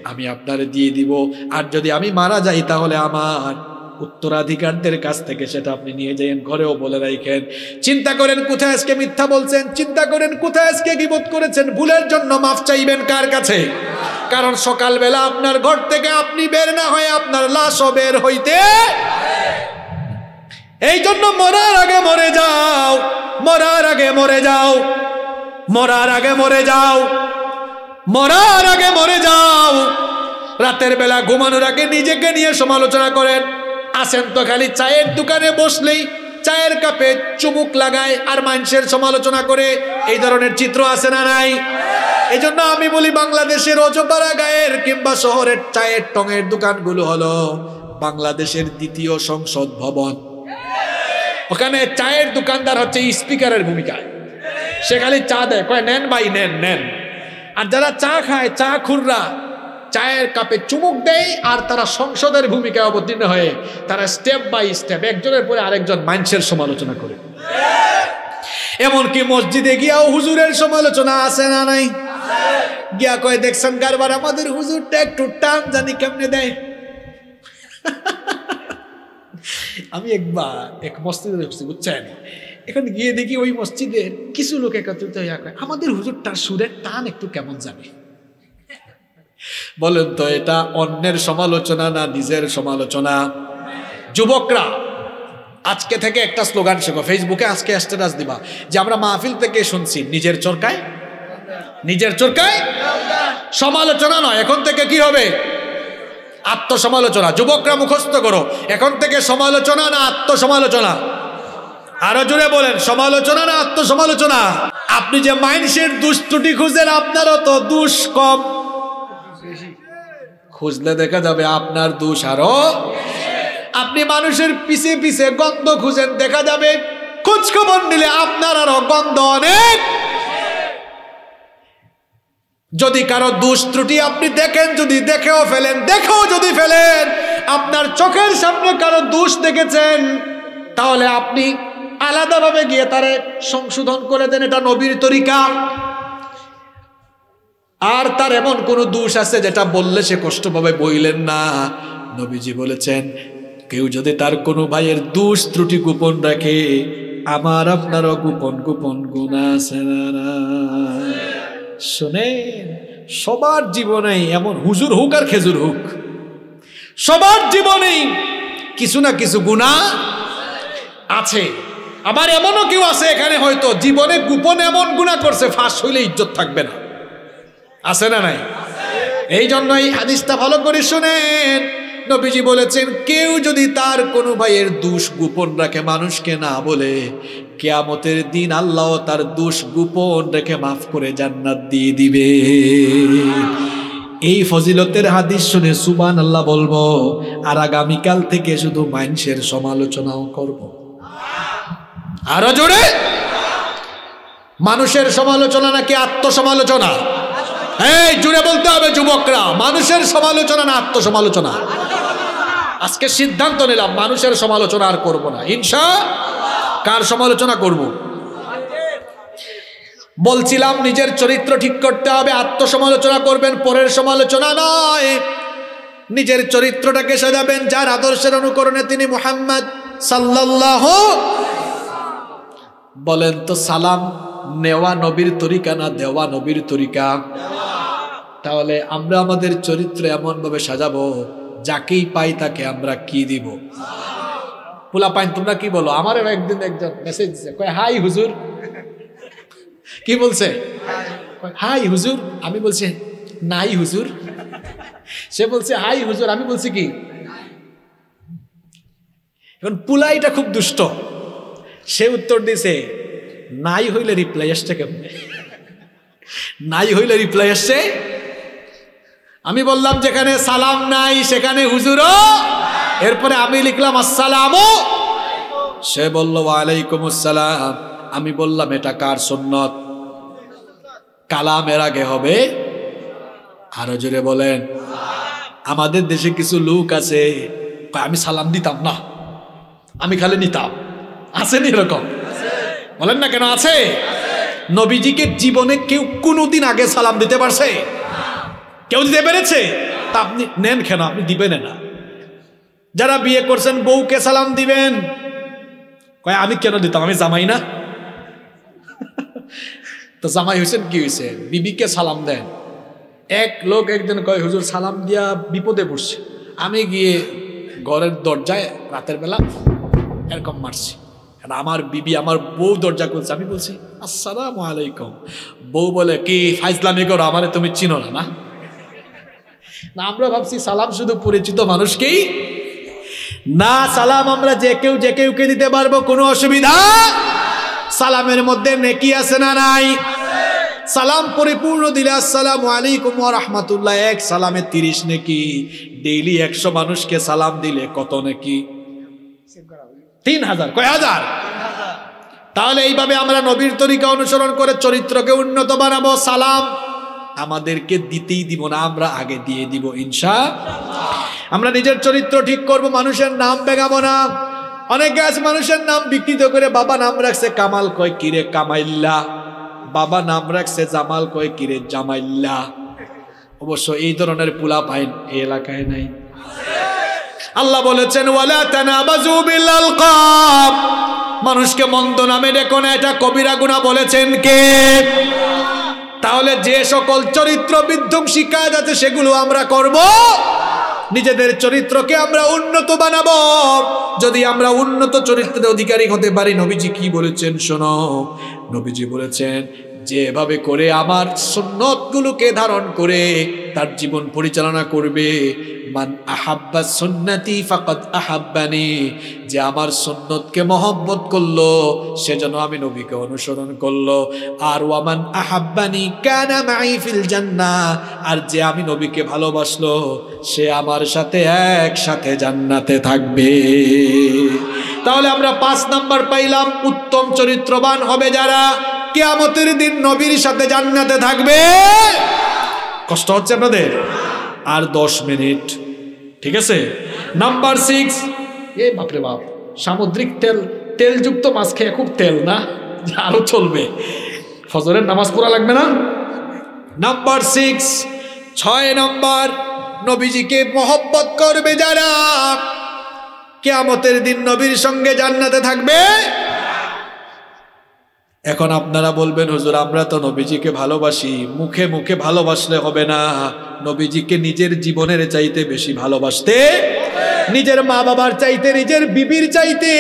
আমি আপনার দিয়ে দিব আর যদি আমি মারা যাই তাহলে আমার উত্তরাধিকারদের কাছ থেকে সেটা আপনি নিয়ে যাইয়েন ঘরেও বলে রাখেন চিন্তা করেন কোথায় আজকে মিথ্যা বলছেন চিন্তা করেন কোথায় আজকে গিবত করেছেন ভুলের জন্য মাফ চাইবেন কার কাছে কারণ সকালবেলা আপনার ঘর থেকে আপনি বের না হয়ে আপনার লাশও বের হইতে এই জন্য মরার আগে মরে যাও মরার আগে মরে যাও মরার আগে মরে যাও মরার আগে মরে যাও রাতের বেলা ঘুমানোর আগে নিজেকে নিয়ে সমালোচনা করেন আসেন তো খালি চায়ের দোকানে বসলেই চায়ের কাপে চুমুক লাগায় আর মানুষের সমালোচনা করে এই ধরনের চিত্র আসে না নাই এই জন্য আমি বলি বাংলাদেশের অজপাড়া গায়ের কিংবা শহরের চায়ের টঙের দোকানগুলো হলো বাংলাদেশের দ্বিতীয় সংসদ ভবন ওখানে চায়ের দোকানদার হচ্ছে স্পিকারের ভূমিকায় সে খালি চা দেয় কয় নেন ভাই নেন নেন আর যারা চা খায় চা খুররা চায়ের কাপে চুমুক দেয় আর তারা সংসদের ভূমিকায় অবতীর্ণ হয়ে তারা স্টেপ বাই স্টেপ একজনের পরে আরেকজন মানুষের সমালোচনা করে এমনকি মসজিদে গিয়াও হুজুরের সমালোচনা আছে না নাই গিয়া কয় দেখছেন কারবার আমাদের হুজুরটা একটু টান জানি কেমনে দেয় আমি একবার এক মসজিদে দেখছি বুঝছেন এখন গিয়ে দেখি ওই মসজিদের কিছু লোক একত্রিত হয়ে আমাদের হুজুরটার সুরের টান একটু কেমন জানে বলেন তো এটা অন্যের সমালোচনা না নিজের সমালোচনা যুবকরা আজকে থেকে একটা স্লোগান শেখো ফেসবুকে আজকে স্ট্যাটাস দিবা যে আমরা মাহফিল থেকে শুনছি নিজের চরকায় নিজের চরকায় সমালোচনা নয় এখন থেকে কি হবে আত্মসমালোচনা যুবকরা মুখস্থ করো এখন থেকে সমালোচনা না আত্মসমালোচনা আরো জোরে বলেন সমালোচনা না আত্মসমালোচনা আপনি যে মাইন্ডসেট দুষ্টুটি খুঁজেন আপনারও তো দুষ্কম খুঁজলে দেখা যাবে আপনার দোষ আরো আপনি মানুষের পিছে পিছে গন্ধ খুঁজেন দেখা যাবে খোঁজখবর নিলে আপনার আরো গন্ধ অনেক যদি কারো দোষ ত্রুটি আপনি দেখেন যদি দেখেও ফেলেন দেখেও যদি ফেলেন আপনার চোখের সামনে কারো দোষ দেখেছেন তাহলে আপনি আলাদাভাবে গিয়ে তারে সংশোধন করে দেন এটা নবীর তরিকা আর তার এমন কোনো দোষ আছে যেটা বললে সে কষ্ট পাবে বইলেন না নবীজি বলেছেন কেউ যদি তার কোনো ভাইয়ের দোষ ত্রুটি গোপন রাখে আমার আপনারও গোপন গোপন গুণ আছে শোনেন সবার জীবনে এমন হুজুর হোক আর খেজুর হোক সবার জীবনেই কিছু না কিছু গুণা আছে আবার এমনও কেউ আছে এখানে হয়তো জীবনে গোপন এমন গুণা করছে ফাঁস হইলে ইজ্জত থাকবে না আছে না নাই এই জন্য এই হাদিসটা ভালো করে শোনেন নবীজি বলেছেন কেউ যদি তার কোনো ভাইয়ের দোষ গোপন রাখে মানুষকে না বলে কেয়ামতের দিন আল্লাহ তার দোষ গোপন রেখে মাফ করে জান্নাত দিয়ে দিবে এই ফজিলতের হাদিস শুনে সুবান আল্লাহ বলবো আর আগামীকাল থেকে শুধু মানুষের সমালোচনাও করব আরো জোরে মানুষের সমালোচনা নাকি আত্মসমালোচনা এই জুড়ে বলতে হবে যুবকরা মানুষের সমালোচনা না আত্মসমালোচনা আজকে সিদ্ধান্ত নিলাম মানুষের সমালোচনা আর করবো না হিংসা কার সমালোচনা করব। বলছিলাম নিজের চরিত্র ঠিক করতে হবে আত্মসমালোচনা করবেন পরের সমালোচনা নয় নিজের চরিত্রটাকে সাজাবেন যার আদর্শের অনুকরণে তিনি মোহাম্মদ সাল্লাহ বলেন তো সালাম নেওয়া নবীর তরিকা না দেওয়া নবীর তরিকা তাহলে আমরা আমাদের চরিত্র ভাবে সাজাবো যাকেই পাই তাকে আমরা কি দিব পোলা পাইন তোমরা কি বলো আমার একদিন একজন মেসেজ দিছে কয় হাই হুজুর কি বলছে হাই হুজুর আমি বলছি নাই হুজুর সে বলছে হাই হুজুর আমি বলছি কি এখন পুলাইটা খুব দুষ্ট সে উত্তর দিছে নাই হইলে রিপ্লাই আসছে কেমন নাই হইলে রিপ্লাই আসছে আমি বললাম যেখানে সালাম নাই সেখানে হুজুর এরপরে আমি লিখলাম আসসালাম সে বলল ওয়ালাইকুম আসসালাম আমি বললাম এটা কার কালাম কালামের আগে হবে আরো জোরে বলেন আমাদের দেশে কিছু লোক আছে আমি সালাম দিতাম না আমি খালি নিতাম আছেন এরকম বলেন না কেন আছে নবীজিকে জীবনে কেউ কোনোদিন আগে সালাম দিতে পারছে কেউ দিতে পেরেছে তা আপনি নেন কেন আপনি দিবেন না যারা বিয়ে করছেন বউকে সালাম দিবেন কয় আমি কেন দিতাম আমি জামাই না তো জামাই হয়েছেন কি হয়েছে বিবিকে সালাম দেন এক লোক একদিন কয় হুজুর সালাম দিয়া বিপদে পড়ছে আমি গিয়ে ঘরের দরজায় রাতের বেলা এরকম মারছি আর আমার বিবি আমার বউ দরজা করছে আমি বলছি আসসালাম আলাইকুম বউ বলে কি ফাইজলামি করো আমারে তুমি চিনো না না না আমরা ভাবছি সালাম শুধু পরিচিত মানুষকেই না সালাম আমরা যে কেউ যে কেউকে দিতে পারবো কোনো অসুবিধা সালামের মধ্যে নেকি আছে না নাই সালাম পরিপূর্ণ দিলে আসসালাম আলাইকুম রহমতুল্লাহ এক সালামে তিরিশ নেকি ডেইলি একশো মানুষকে সালাম দিলে কত নেকি তিন হাজার কয় হাজার তাহলে এইভাবে আমরা নবীর তরিকা অনুসরণ করে চরিত্রকে উন্নত বানাবো সালাম আমাদেরকে দিতেই দিব না আমরা আগে দিয়ে দিব ইনশা আমরা নিজের চরিত্র ঠিক করব মানুষের নাম বেগাবো না অনেক আছে মানুষের নাম বিকৃত করে বাবা নাম রাখছে কামাল কয় কিরে কামাইল্লা বাবা নাম রাখছে জামাল কয় কিরে জামাইল্লা অবশ্য এই ধরনের পুলা পাইন এই এলাকায় নাই আল্লাহ বলেছেন মানুষকে মন্দ নামে ডেকো না এটা কবিরা গুণা বলেছেন কে তাহলে যে সকল চরিত্র বিধ্বংসী কাজ আছে সেগুলো আমরা করব নিজেদের চরিত্রকে আমরা উন্নত বানাবো যদি আমরা উন্নত চরিত্রের অধিকারী হতে পারি নবীজি কি বলেছেন শোনো নবীজি বলেছেন যে এভাবে করে আমার সুন্নতগুলোকে ধারণ করে তার জীবন পরিচালনা করবে মান আহাব্বা সন্ন্যাতি ফাকত আহাব্বানি যে আমার সন্ন্যতকে মহব্বত করলো সেজন্য আমি নবীকে অনুসরণ করলো আর ওয়ামান আহাব্বানি কেন মাই ফিল জান্না আর যে আমি নবীকে ভালোবাসলো সে আমার সাথে একসাথে জান্নাতে থাকবে তাহলে আমরা পাঁচ নাম্বার পাইলাম উত্তম চরিত্রবান হবে যারা কেয়ামতের দিন নবীর সাথে জান্নাতে থাকবে কষ্ট হচ্ছে আপনাদের আর দশ মিনিট ঠিক আছে নাম্বার সিক্স এ বাপরে বাপ সামুদ্রিক তেল তেলযুক্ত মাছ খেয়ে খুব তেল না আরো চলবে ফজরের নামাজ পড়া লাগবে না নাম্বার সিক্স ছয় নাম্বার নবীজিকে মহব্বত করবে যারা কেয়ামতের দিন নবীর সঙ্গে জান্নাতে থাকবে এখন আপনারা বলবেন হুজুর আমরা তো নবীজিকে ভালোবাসি মুখে মুখে ভালোবাসলে হবে না নবীজিকে নিজের জীবনের চাইতে বেশি ভালোবাসতে নিজের মা বাবার চাইতে নিজের বিবির চাইতে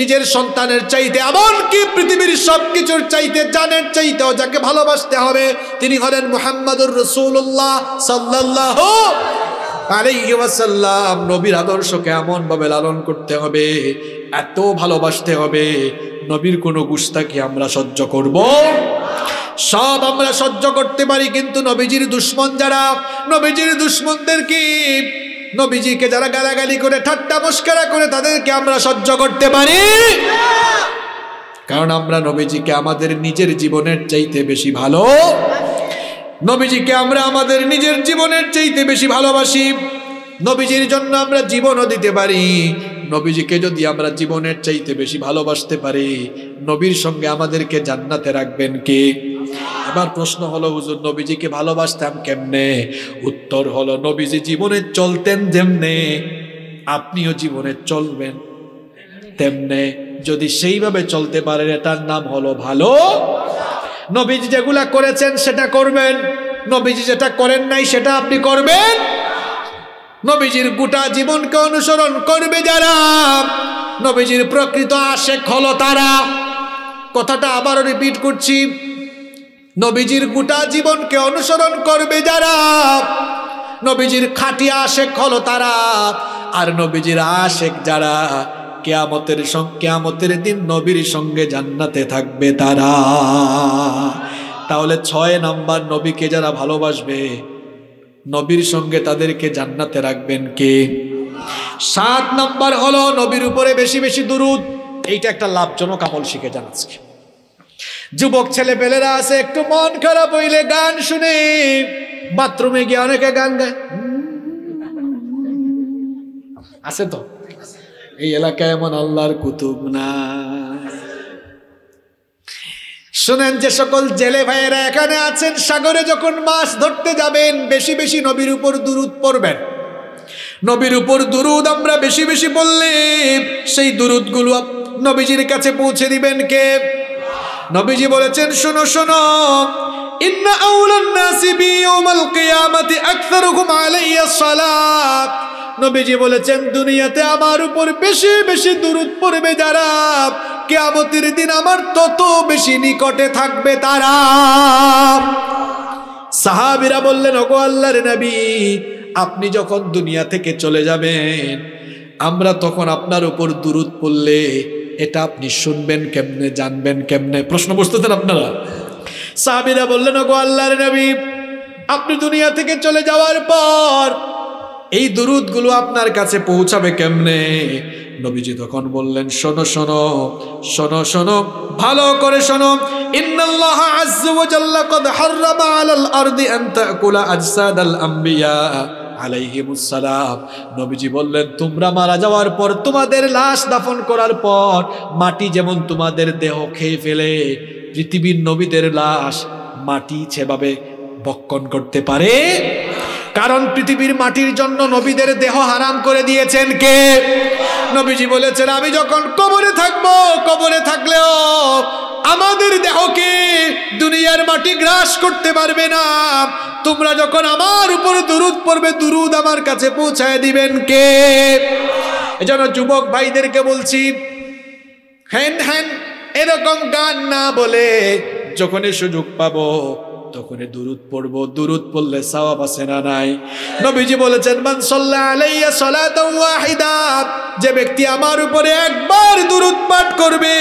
নিজের সন্তানের চাইতে এমনকি পৃথিবীর সবকিছুর চাইতে জানের চাইতেও যাকে ভালোবাসতে হবে তিনি হলেন মোহাম্মদুর রসুল্লাহ সাল্লাহ আলাইসাল্লাম নবীর আদর্শকে এমনভাবে লালন করতে হবে এত ভালোবাসতে হবে নবীর কোনো গুস্তা কি আমরা সহ্য করব সব আমরা সহ্য করতে পারি কিন্তু নবীজির দুশ্মন যারা নবীজির দুশ্মনদের কি নবীজিকে যারা গালাগালি করে ঠাট্টা মস্কারা করে তাদেরকে আমরা সহ্য করতে পারি কারণ আমরা নবীজিকে আমাদের নিজের জীবনের চাইতে বেশি ভালো নবীজিকে আমরা আমাদের নিজের জীবনের চাইতে বেশি ভালোবাসি নবীজির জন্য আমরা জীবনও দিতে পারি নবীজিকে যদি আমরা জীবনের চাইতে বেশি ভালোবাসতে পারি নবীর সঙ্গে আমাদেরকে জান্নাতে রাখবেন কে এবার প্রশ্ন হলো হুজুর নবীজিকে ভালোবাসতাম কেমনে উত্তর হলো নবীজি জীবনে চলতেন যেমনে আপনিও জীবনে চলবেন তেমনে যদি সেইভাবে চলতে পারেন এটার নাম হলো ভালো নবীজি যেগুলা করেছেন সেটা করবেন নবীজি যেটা করেন নাই সেটা আপনি করবেন নবীজির গোটা জীবনকে অনুসরণ করবে যারা নবীজির প্রকৃত আশেক হলো তারা কথাটা আবারও রিপিট করছি নবীজির গোটা জীবনকে অনুসরণ করবে যারা নবীজির খাটি আশেক হলো তারা আর নবীজির আশেক যারা কেয়ামতের কেয়ামতের দিন নবীর সঙ্গে জান্নাতে থাকবে তারা তাহলে ছয় নাম্বার নবীকে যারা ভালোবাসবে নবীর সঙ্গে তাদেরকে জান্নাতে রাখবেন কে সাত নাম্বার হলো নবীর উপরে বেশি বেশি দুরুদ এইটা একটা লাভজনক আমল শিখে যান আজকে যুবক ছেলে পেলেরা আছে একটু মন খারাপ হইলে গান শুনে বাথরুমে গিয়ে অনেকে গান গায় আছে তো এই এলাকায় এমন আল্লাহর কুতুব না শোনেন যে সকল জেলে ভাইয়েরা এখানে আছেন সাগরে যখন মাছ ধরতে যাবেন বেশি বেশি নবীর উপর দুরুদ পড়বেন নবীর উপর দুরুদ আমরা বেশি বেশি বললে সেই দুরুদগুলো নবীজির কাছে পৌঁছে দিবেন কে নবীজি বলেছেন শোনো শোনো ইন্না আউলান নাসি বিয়াউমাল কিয়ামতি আকসারুহুম আলাইয়া সালাত নবীজি বলেছেন দুনিয়াতে আমার উপর বেশি বেশি দূরত পড়বে যারা কেয়ামতির দিন আমার তত বেশি নিকটে থাকবে তারা সাহাবিরা বললেন ওগো আল্লাহর নবী আপনি যখন দুনিয়া থেকে চলে যাবেন আমরা তখন আপনার উপর দূরত পড়লে এটা আপনি শুনবেন কেমনে জানবেন কেমনে প্রশ্ন বুঝতেছেন আপনারা সাহাবিরা বললেন ওগো আল্লাহর নবী আপনি দুনিয়া থেকে চলে যাওয়ার পর এই দুরুদগুলো আপনার কাছে পৌঁছাবে কেমনে নবীজি তখন বললেন শোনো শোনো শোনো শোনো ভালো করে শোনো ইন্নাল্লাহ আজ্জা ওয়া জাল্লা কদ হাররামা আলাল আরদি আন তাকুলা আজসাদাল আমবিয়া আলাইহিমুসালাম নবীজি বললেন তোমরা মারা যাওয়ার পর তোমাদের লাশ দাফন করার পর মাটি যেমন তোমাদের দেহ খেয়ে ফেলে পৃথিবীর নবীদের লাশ মাটি সেভাবে বক্ষণ করতে পারে কারণ পৃথিবীর মাটির জন্য নবীদের দেহ হারাম করে দিয়েছেন কে নবীজি বলেছেন আমি যখন কবরে থাকবো কবরে থাকলেও আমাদের দেহকে দুনিয়ার মাটি গ্রাস করতে পারবে না তোমরা যখন আমার উপর দুরুদ পড়বে দুরুদ আমার কাছে পৌঁছায় দিবেন কে যেন যুবক ভাইদেরকে বলছি হ্যান হ্যান এরকম গান না বলে যখনই সুযোগ পাবো তখনই দুরুদ পড়বো দুরুদ পড়লে সওয়াব আছে না নাই নবীজি বলেছেন মান সাল্লা আলাইয়া ওয়াহিদা যে ব্যক্তি আমার উপরে একবার দুরুদ পাঠ করবে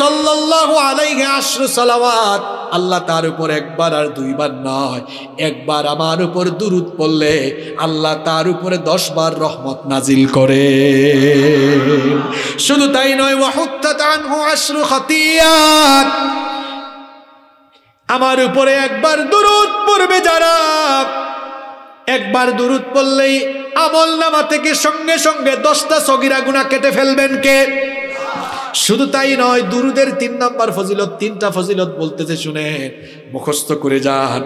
সাল্লাল্লাহু আলাইহি আশরু সালাওয়াত আল্লাহ তার উপর একবার আর দুইবার নয় একবার আমার উপর দুরুদ পড়লে আল্লাহ তার উপরে দশ বার রহমত নাজিল করে শুধু তাই নয় ওয়াহুত্তাত আনহু আশরু আমার উপরে একবার দুরুদ পড়বে যারা একবার দুরুদ পড়লেই আমল নামা থেকে সঙ্গে সঙ্গে দশটা সগিরা গুণা কেটে ফেলবেন কে শুধু তাই নয় দুরুদের তিন নাম্বার ফজিলত তিনটা ফজিলত বলতেছে শুনে মুখস্থ করে যান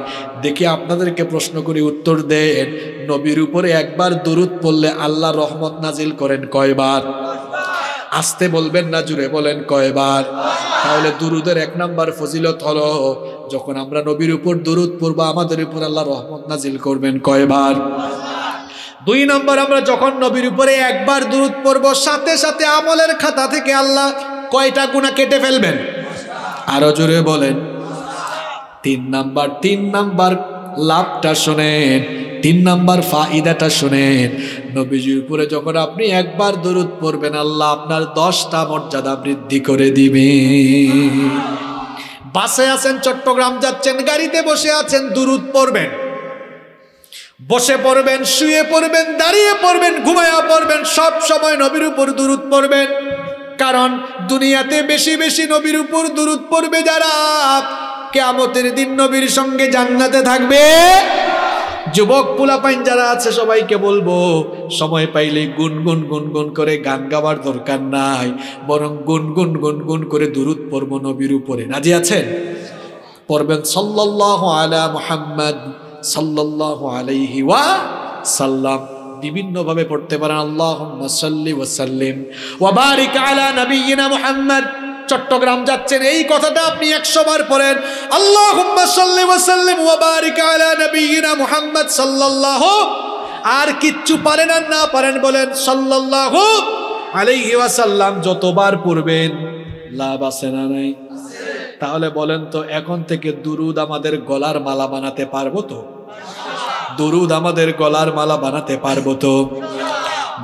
দেখি আপনাদেরকে প্রশ্ন করে উত্তর দেন নবীর উপরে একবার দুরুদ পড়লে আল্লাহ রহমত নাজিল করেন কয়বার আসতে বলবেন না জুড়ে বলেন কয়বার তাহলে দুরুদের এক নম্বর ফজিলত হলো যখন আমরা নবীর উপর দুরুদ পড়বো আমাদের উপর আল্লাহ রহমত নাজিল করবেন কয়বার দুই নম্বর আমরা যখন নবীর উপরে একবার দুরুদ পড়বো সাথে সাথে আমলের খাতা থেকে আল্লাহ কয়টা গুণা কেটে ফেলবেন আরো জোরে বলেন তিন নাম্বার তিন নাম্বার লাভটা শোনেন তিন নাম্বার ফাইদাটা শুনেন নবীজির উপরে যখন আপনি একবার দরুদ পড়বেন আল্লাহ আপনার দশটা মর্যাদা বৃদ্ধি করে দিবে বাসে আছেন চট্টগ্রাম যাচ্ছেন গাড়িতে বসে আছেন দূরত পড়বেন বসে পড়বেন শুয়ে পড়বেন দাঁড়িয়ে পড়বেন ঘুমায়া পড়বেন সব সময় নবীর উপর দূরত পড়বেন কারণ দুনিয়াতে বেশি বেশি নবীর উপর দূরত পড়বে যারা কেমতের দিন নবীর সঙ্গে জান্নাতে থাকবে যুবক পুলাপাইন যারা আছে সবাইকে বলবো সময় পাইলে গুনগুন গুনগুন করে গান গাওয়ার দরকার নাই বরং গুনগুন গুনগুন করে দুরুদ পর্ব নবীর উপরে রাজি আছেন পড়বেন সাল্লাহ আলা মোহাম্মদ সাল্লাহ আলাইহি ওয়া সাল্লাম বিভিন্নভাবে পড়তে পারেন আল্লাহ সাল্লি ওয়াসাল্লিম ওয়াবারিক আলা নবীনা মোহাম্মদ চট্টগ্রাম যাচ্ছেন এই কথাটা আপনি একশো বার পড়েন আল্লাহ সাল্লাহ আর কিচ্ছু পারেন আর না পারেন বলেন সাল্লাহ আলাইহি ওয়াসাল্লাম যতবার পড়বেন লাভ আছে না নাই তাহলে বলেন তো এখন থেকে দুরুদ আমাদের গলার মালা বানাতে পারবো তো দুরুদ আমাদের গলার মালা বানাতে পারবো তো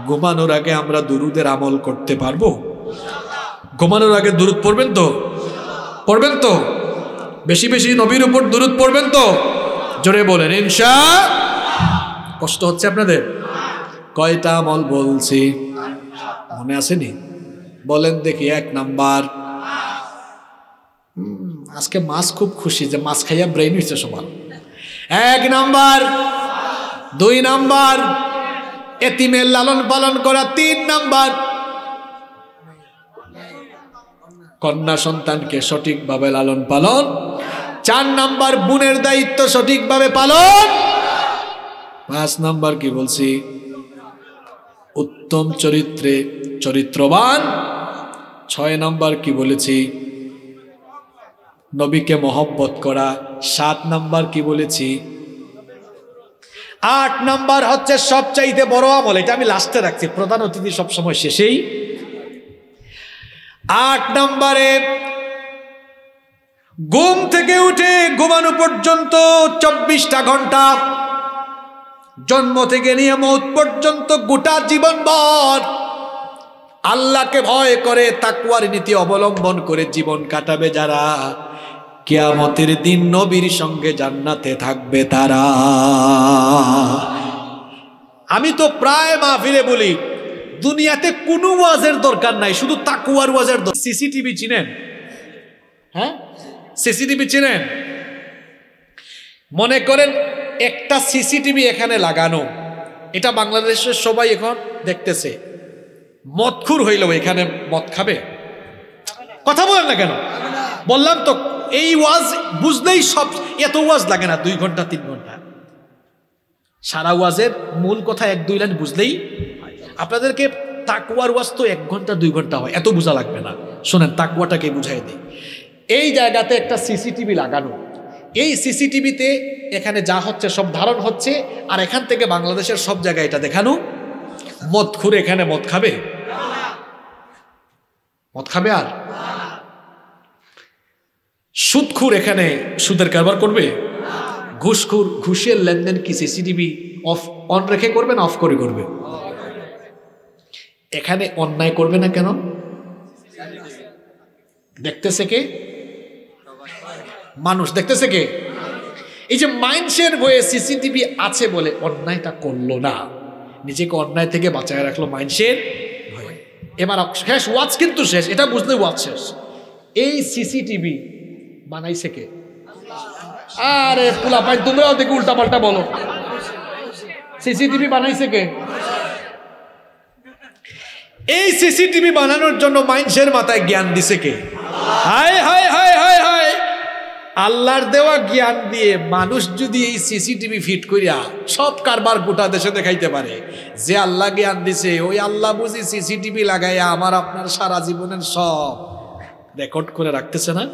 ঘুমানোর আগে আমরা দুরুদের আমল করতে পারবো ঘুমানোর আগে দূরত পড়বেন তো পড়বেন তো বেশি বেশি নবীর উপর দূরত পড়বেন তো জোরে বলেন ইনশা কষ্ট হচ্ছে আপনাদের কয়টা আমল বলছি মনে আসেনি বলেন দেখি এক নাম্বার আজকে মাছ খুব খুশি যে মাছ খাইয়া ব্রেইন হয়েছে সবার এক নাম্বার দুই নাম্বার এতিমের লালন পালন করা তিন নাম্বার কন্যা সন্তানকে সঠিকভাবে লালন পালন চার নাম্বার বোনের দায়িত্ব সঠিকভাবে পালন পাঁচ নাম্বার কি বলছি উত্তম চরিত্রে চরিত্রবান ছয় নাম্বার কি বলেছি নবীকে মহব্বত করা সাত নাম্বার কি বলেছি আট নাম্বার হচ্ছে সবচাইতে বড় আমল এটা আমি লাস্টে রাখছি প্রধান অতিথি সবসময় শেষেই আট নম্বরে ঘুম থেকে উঠে ঘুমানো পর্যন্ত চব্বিশটা ঘন্টা জন্ম থেকে নিয়ে মৌত পর্যন্ত গোটা জীবনভর আল্লাহকে ভয় করে তাকুয়ার নীতি অবলম্বন করে জীবন কাটাবে যারা কেয়ামতের দিন নবীর সঙ্গে জান্নাতে থাকবে তারা আমি তো প্রায় মাহফিলে বলি দুনিয়াতে কোনো ওয়াজের দরকার নাই শুধু তাকুয়ার ওয়াজের দরকার সিসিটিভি চিনেন হ্যাঁ সিসিটিভি চিনেন মনে করেন একটা সিসিটিভি এখানে লাগানো এটা বাংলাদেশের সবাই এখন দেখতেছে মদখুর হইলো এখানে মদ খাবে কথা বলেন না কেন বললাম তো এই ওয়াজ বুঝলেই সব এত ওয়াজ লাগে না দুই ঘন্টা তিন ঘন্টা সারা ওয়াজের মূল কথা এক দুই লাইন বুঝলেই আপনাদেরকে তাকুয়ার ওয়াজ তো এক ঘন্টা দুই ঘন্টা হয় এত বোঝা লাগবে না শোনেন তাকুয়াটাকে বুঝাই দিই এই জায়গাতে একটা সিসিটিভি লাগানো এই সিসিটিভিতে এখানে যা হচ্ছে সব ধারণ হচ্ছে আর এখান থেকে বাংলাদেশের সব জায়গায় এটা দেখানো মদ খুঁড়ে এখানে মদ খাবে মদ খাবে আর সুদখুর এখানে সুদের কারবার করবে ঘুষখুর ঘুষের লেনদেন কি সিসিটিভি অফ অন রেখে করবে না অফ করে করবে এখানে অন্যায় করবে না কেন দেখতেছে কে মানুষ দেখতেছে কে এই যে মাইন্ডসের হয়ে সিসিটিভি আছে বলে অন্যায়টা করলো না নিজেকে অন্যায় থেকে বাঁচায় রাখলো মাইন্ডসের এবার শেষ ওয়াচ কিন্তু শেষ এটা বুঝলে ওয়াচ শেষ এই সিসিটিভি বানাইছে কে আরে পোলা ভাই তোমরাও দেখে উল্টা পাল্টা বলো সিসিটিভি বানাইছে কে এই সিসিটিভি বানানোর জন্য মাইন্সের মাথায় জ্ঞান দিছে কে হায় হায় হায় হায় হায় আল্লাহর দেওয়া জ্ঞান দিয়ে মানুষ যদি এই সিসিটিভি ফিট করিয়া সব কারবার গোটা দেশে দেখাইতে পারে যে আল্লাহ জ্ঞান দিছে ওই আল্লাহ বুঝি সিসিটিভি লাগাইয়া আমার আপনার সারা জীবনের সব রেকর্ড করে রাখতেছে না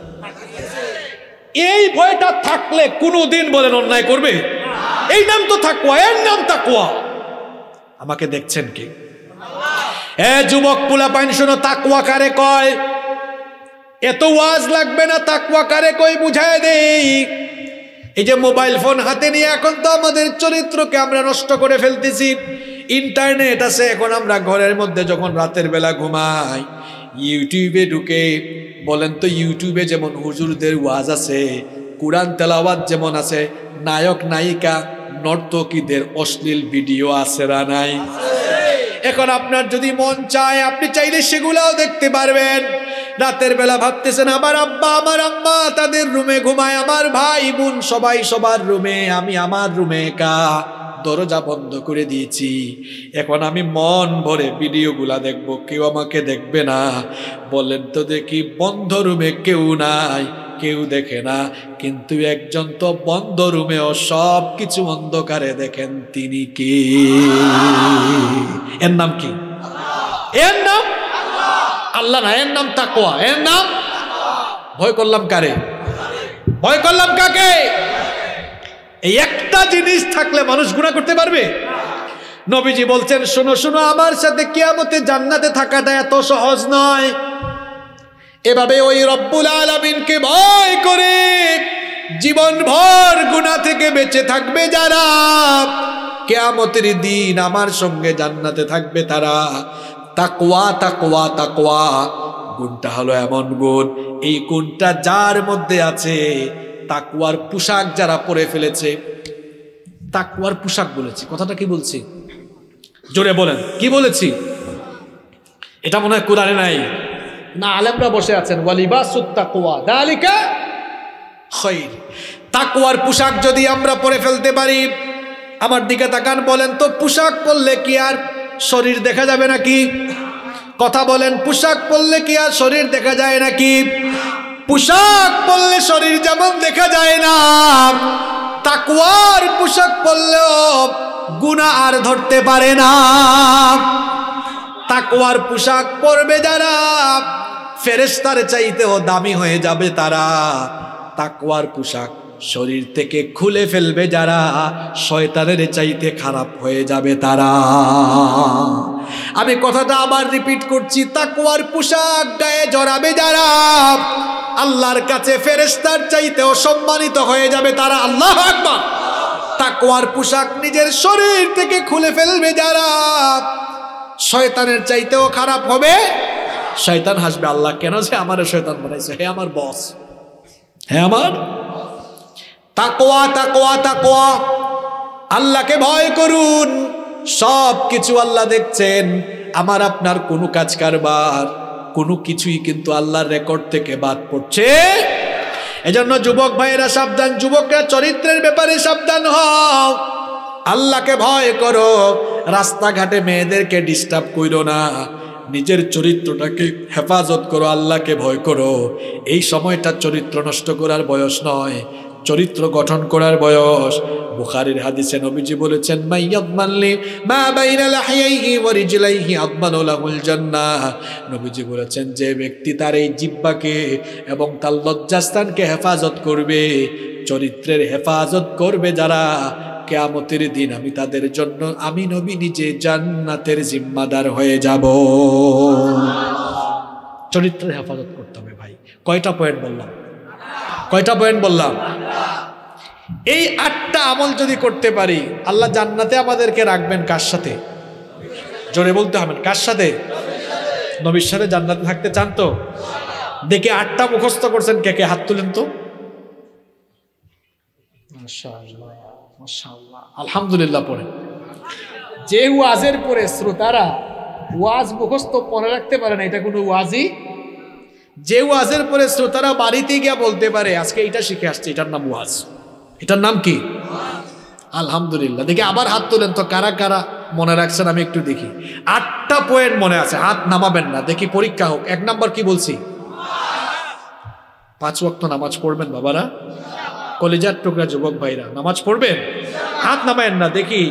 এই ভয়টা থাকলে কোনো দিন বলেন অন্যায় করবে এই নাম তো থাকুয়া এর নাম থাকুয়া আমাকে দেখছেন কি এ যুবক পোলা পাইন শোনো তাকুয়া কারে কয় এত ওয়াজ লাগবে না তাকুয়া কারে কই বুঝায় দেই এই যে মোবাইল ফোন হাতে নিয়ে এখন তো আমাদের চরিত্রকে আমরা নষ্ট করে ফেলতেছি ইন্টারনেট আছে এখন আমরা ঘরের মধ্যে যখন রাতের বেলা ঘুমাই ইউটিউবে ঢুকে বলেন তো ইউটিউবে যেমন হুজুরদের ওয়াজ আছে কোরআন তেলাওয়াত যেমন আছে নায়ক নায়িকা নর্তকীদের অশ্লীল ভিডিও আছে না নাই এখন আপনার যদি মন চায় আপনি চাইলে সেগুলাও দেখতে পারবেন রাতের বেলা ভাবতেছেন আমার আব্বা আমার আম্মা তাদের রুমে ঘুমায় আমার ভাই বোন সবাই সবার রুমে আমি আমার রুমে কা দরজা বন্ধ করে দিয়েছি এখন আমি মন ভরে ভিডিওগুলা দেখব কেউ আমাকে দেখবে না বলেন তো দেখি বন্ধ রুমে কেউ নাই কেউ দেখে না কিন্তু একজন তো বন্ধ রুমেও সব কিছু অন্ধকারে দেখেন তিনি কি এর নাম কি এর নাম আল্লাহ না এর নাম তাকোয়া এর নাম ভয় করলাম কারে ভয় করলাম কাকে এই একটা জিনিস থাকলে মানুষ গুণা করতে পারবে নবীজি বলছেন শোনো শোনো আমার সাথে কেয়ামতে জান্নাতে থাকাটা এত সহজ নয় এভাবে ওই রব্বুল আলমিনকে ভয় করে জীবনভর গুণা থেকে বেঁচে থাকবে যারা কেয়ামতের দিন আমার সঙ্গে জান্নাতে থাকবে তারা তাকোয়া তাকোয়া তাকোয়া গুণটা হলো এমন গুণ এই গুণটা যার মধ্যে আছে তাকুয়ার পোশাক যারা পরে ফেলেছে তাকুয়ার পোশাক বলেছি কথাটা কি বলছি জোরে বলেন কি বলেছি এটা মনে হয় কোরআনে নাই না আলেমরা বসে আছেন ওয়ালিবাসুত তাকুয়া দালিকা খৈর তাকুয়ার পোশাক যদি আমরা পরে ফেলতে পারি আমার দিকে তাকান বলেন তো পোশাক পরলে কি আর শরীর দেখা যাবে নাকি কথা বলেন পোশাক পরলে কি আর শরীর দেখা যায় নাকি পোশাক পরলে শরীর যেমন দেখা যায় না তাকুয়ার পোশাক পরলেও গুণা আর ধরতে পারে না তাকুয়ার পোশাক পরবে যারা ফেরেস্তার চাইতেও দামি হয়ে যাবে তারা তাকুয়ার পোশাক শরীর থেকে খুলে ফেলবে যারা শয়তানের চাইতে খারাপ হয়ে যাবে তারা আমি কথাটা আবার রিপিট করছি তাকুয়ার পোশাক গায়ে জড়াবে যারা আল্লাহর কাছে ফেরেস্তার চাইতে অসম্মানিত হয়ে যাবে তারা আল্লাহ আকবার তাকুয়ার পোশাক নিজের শরীর থেকে খুলে ফেলবে যারা শয়তানের চাইতেও খারাপ হবে শয়তান হাসবে আল্লাহ কেন যে আমার শয়তান বানাইছে হে আমার বস হ্যাঁ আমার তাকোয়া তাকোয়া তাকোয়া আল্লাহকে ভয় করুন সব কিছু আল্লাহ দেখছেন আমার আপনার কোনো কাজ কারবার কোনো কিছুই কিন্তু আল্লাহর রেকর্ড থেকে বাদ পড়ছে এজন্য যুবক ভাইয়েরা সাবধান যুবকরা চরিত্রের ব্যাপারে সাবধান হও আল্লাহকে ভয় করো রাস্তাঘাটে মেয়েদেরকে ডিস্টার্ব করো না নিজের চরিত্রটাকে হেফাজত করো আল্লাহকে ভয় করো এই সময়টা চরিত্র নষ্ট করার বয়স নয় চরিত্র গঠন করার বয়স বুখারির হাদিসে নবীজি বলেছেন মাইয়াদমানলি মা বাইনা হাইয়াইহি ওয়া রিজলাইহি আদমানু লাহুল জান্নাহ নবীজি বলেছেন যে ব্যক্তি তার এই জিহ্বাকে এবং তার লজ্জাস্থানকে হেফাজত করবে চরিত্রের হেফাজত করবে যারা কেয়ামতের দিন আমি তাদের জন্য আমি নবী নিজে জান্নাতের জিম্মাদার হয়ে যাব চরিত্রের হেফাজত করতে হবে ভাই কয়টা পয়েন্ট বললাম কয়টা পয়েন্ট বললাম এই আটটা আমল যদি করতে পারি আল্লাহ জান্নাতে আমাদেরকে রাখবেন কার সাথে জোরে বলতে হবে কার সাথে নবীর সাথে জান্নাতে থাকতে চান তো দেখে আটটা মুখস্থ করছেন কে কে হাত তুলেন তো আলহামদুলিল্লাহ পরে যে ওয়াজের পরে শ্রোতারা ওয়াজ মুখস্থ পরে রাখতে পারেন এটা কোনো ওয়াজই যে ওয়াজের পরে শ্রোতারা বাড়িতে গিয়া বলতে পারে আজকে এটা শিখে আসছে এটার নাম ওয়াজ এটার নাম কি আলহামদুলিল্লাহ দেখি আবার হাত তোলেন তো কারা কারা মনে রাখছেন আমি একটু দেখি আটটা পয়েন্ট মনে আছে হাত নামাবেন না দেখি পরীক্ষা হোক এক নাম্বার কি বলছি পাঁচ ওয়াক্ত নামাজ পড়বেন বাবারা কলেজার টুকরা যুবক ভাইরা নামাজ পড়বেন হাত নামায়েন না দেখি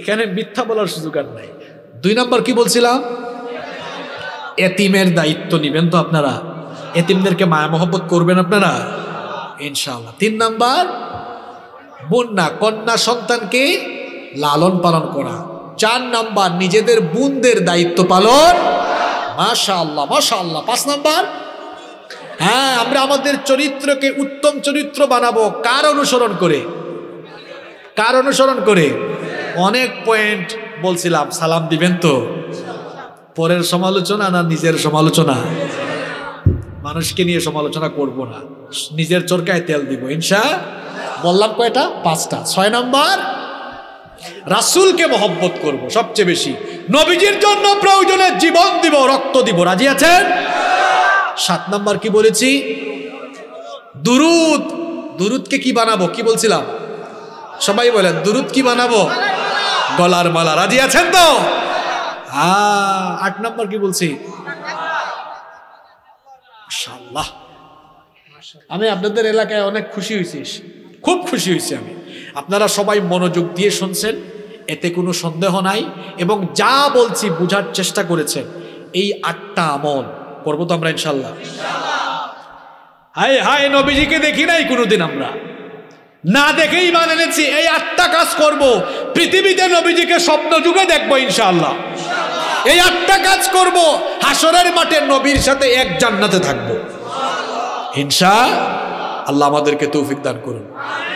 এখানে মিথ্যা বলার সুযোগ আর নাই দুই নাম্বার কি বলছিলাম এতিমের দায়িত্ব নেবেন তো আপনারা এতিমদেরকে মায়া মোহাম্মত করবেন আপনারা ইনশাল্লাহ তিন নাম্বার বন্যা কন্যা সন্তানকে লালন পালন করা চার নাম্বার নিজেদের বোনদের দায়িত্ব পালন মাশাল্লাহ আল্লাহ আল্লাহ পাঁচ নাম্বার হ্যাঁ আমরা আমাদের চরিত্রকে উত্তম চরিত্র বানাবো কার অনুসরণ করে কার অনুসরণ করে অনেক পয়েন্ট বলছিলাম সালাম দিবেন তো পরের সমালোচনা না নিজের সমালোচনা মানুষকে নিয়ে সমালোচনা করব না নিজের চরকায় তেল দিব ইনশা বললাম কয়টা পাঁচটা ছয় নম্বর রাসুলকে মহব্বত করব সবচেয়ে বেশি নবীজির জন্য প্রয়োজনে জীবন দিব রক্ত দিব রাজি আছেন সাত নম্বর কি বলেছি দুরুদ দুরুদকে কি বানাবো কি বলছিলাম সবাই বলেন দুরুদ কি বানাবো গলার মালা রাজি আছেন তো আট নম্বর কি বলছি মাশাল্লাহ আমি আপনাদের এলাকায় অনেক খুশি হয়েছি খুব খুশি হয়েছি আমি আপনারা সবাই মনোযোগ দিয়ে শুনছেন এতে কোনো সন্দেহ নাই এবং যা বলছি বুঝার চেষ্টা করেছেন এই আটটা আমল করবো তো আমরা ইনশাল্লাহ হাই হাই নবীজিকে দেখি নাই কোনোদিন আমরা না দেখেই মানে এনেছি এই আটটা কাজ করব পৃথিবীতে নবীজিকে স্বপ্ন যুগে দেখবো ইনশাল্লাহ এই আটটা কাজ করব হাসরের মাঠে নবীর সাথে এক জান্নাতে থাকবো ইনশা আল্লাহ আমাদেরকে তৌফিক দান করুন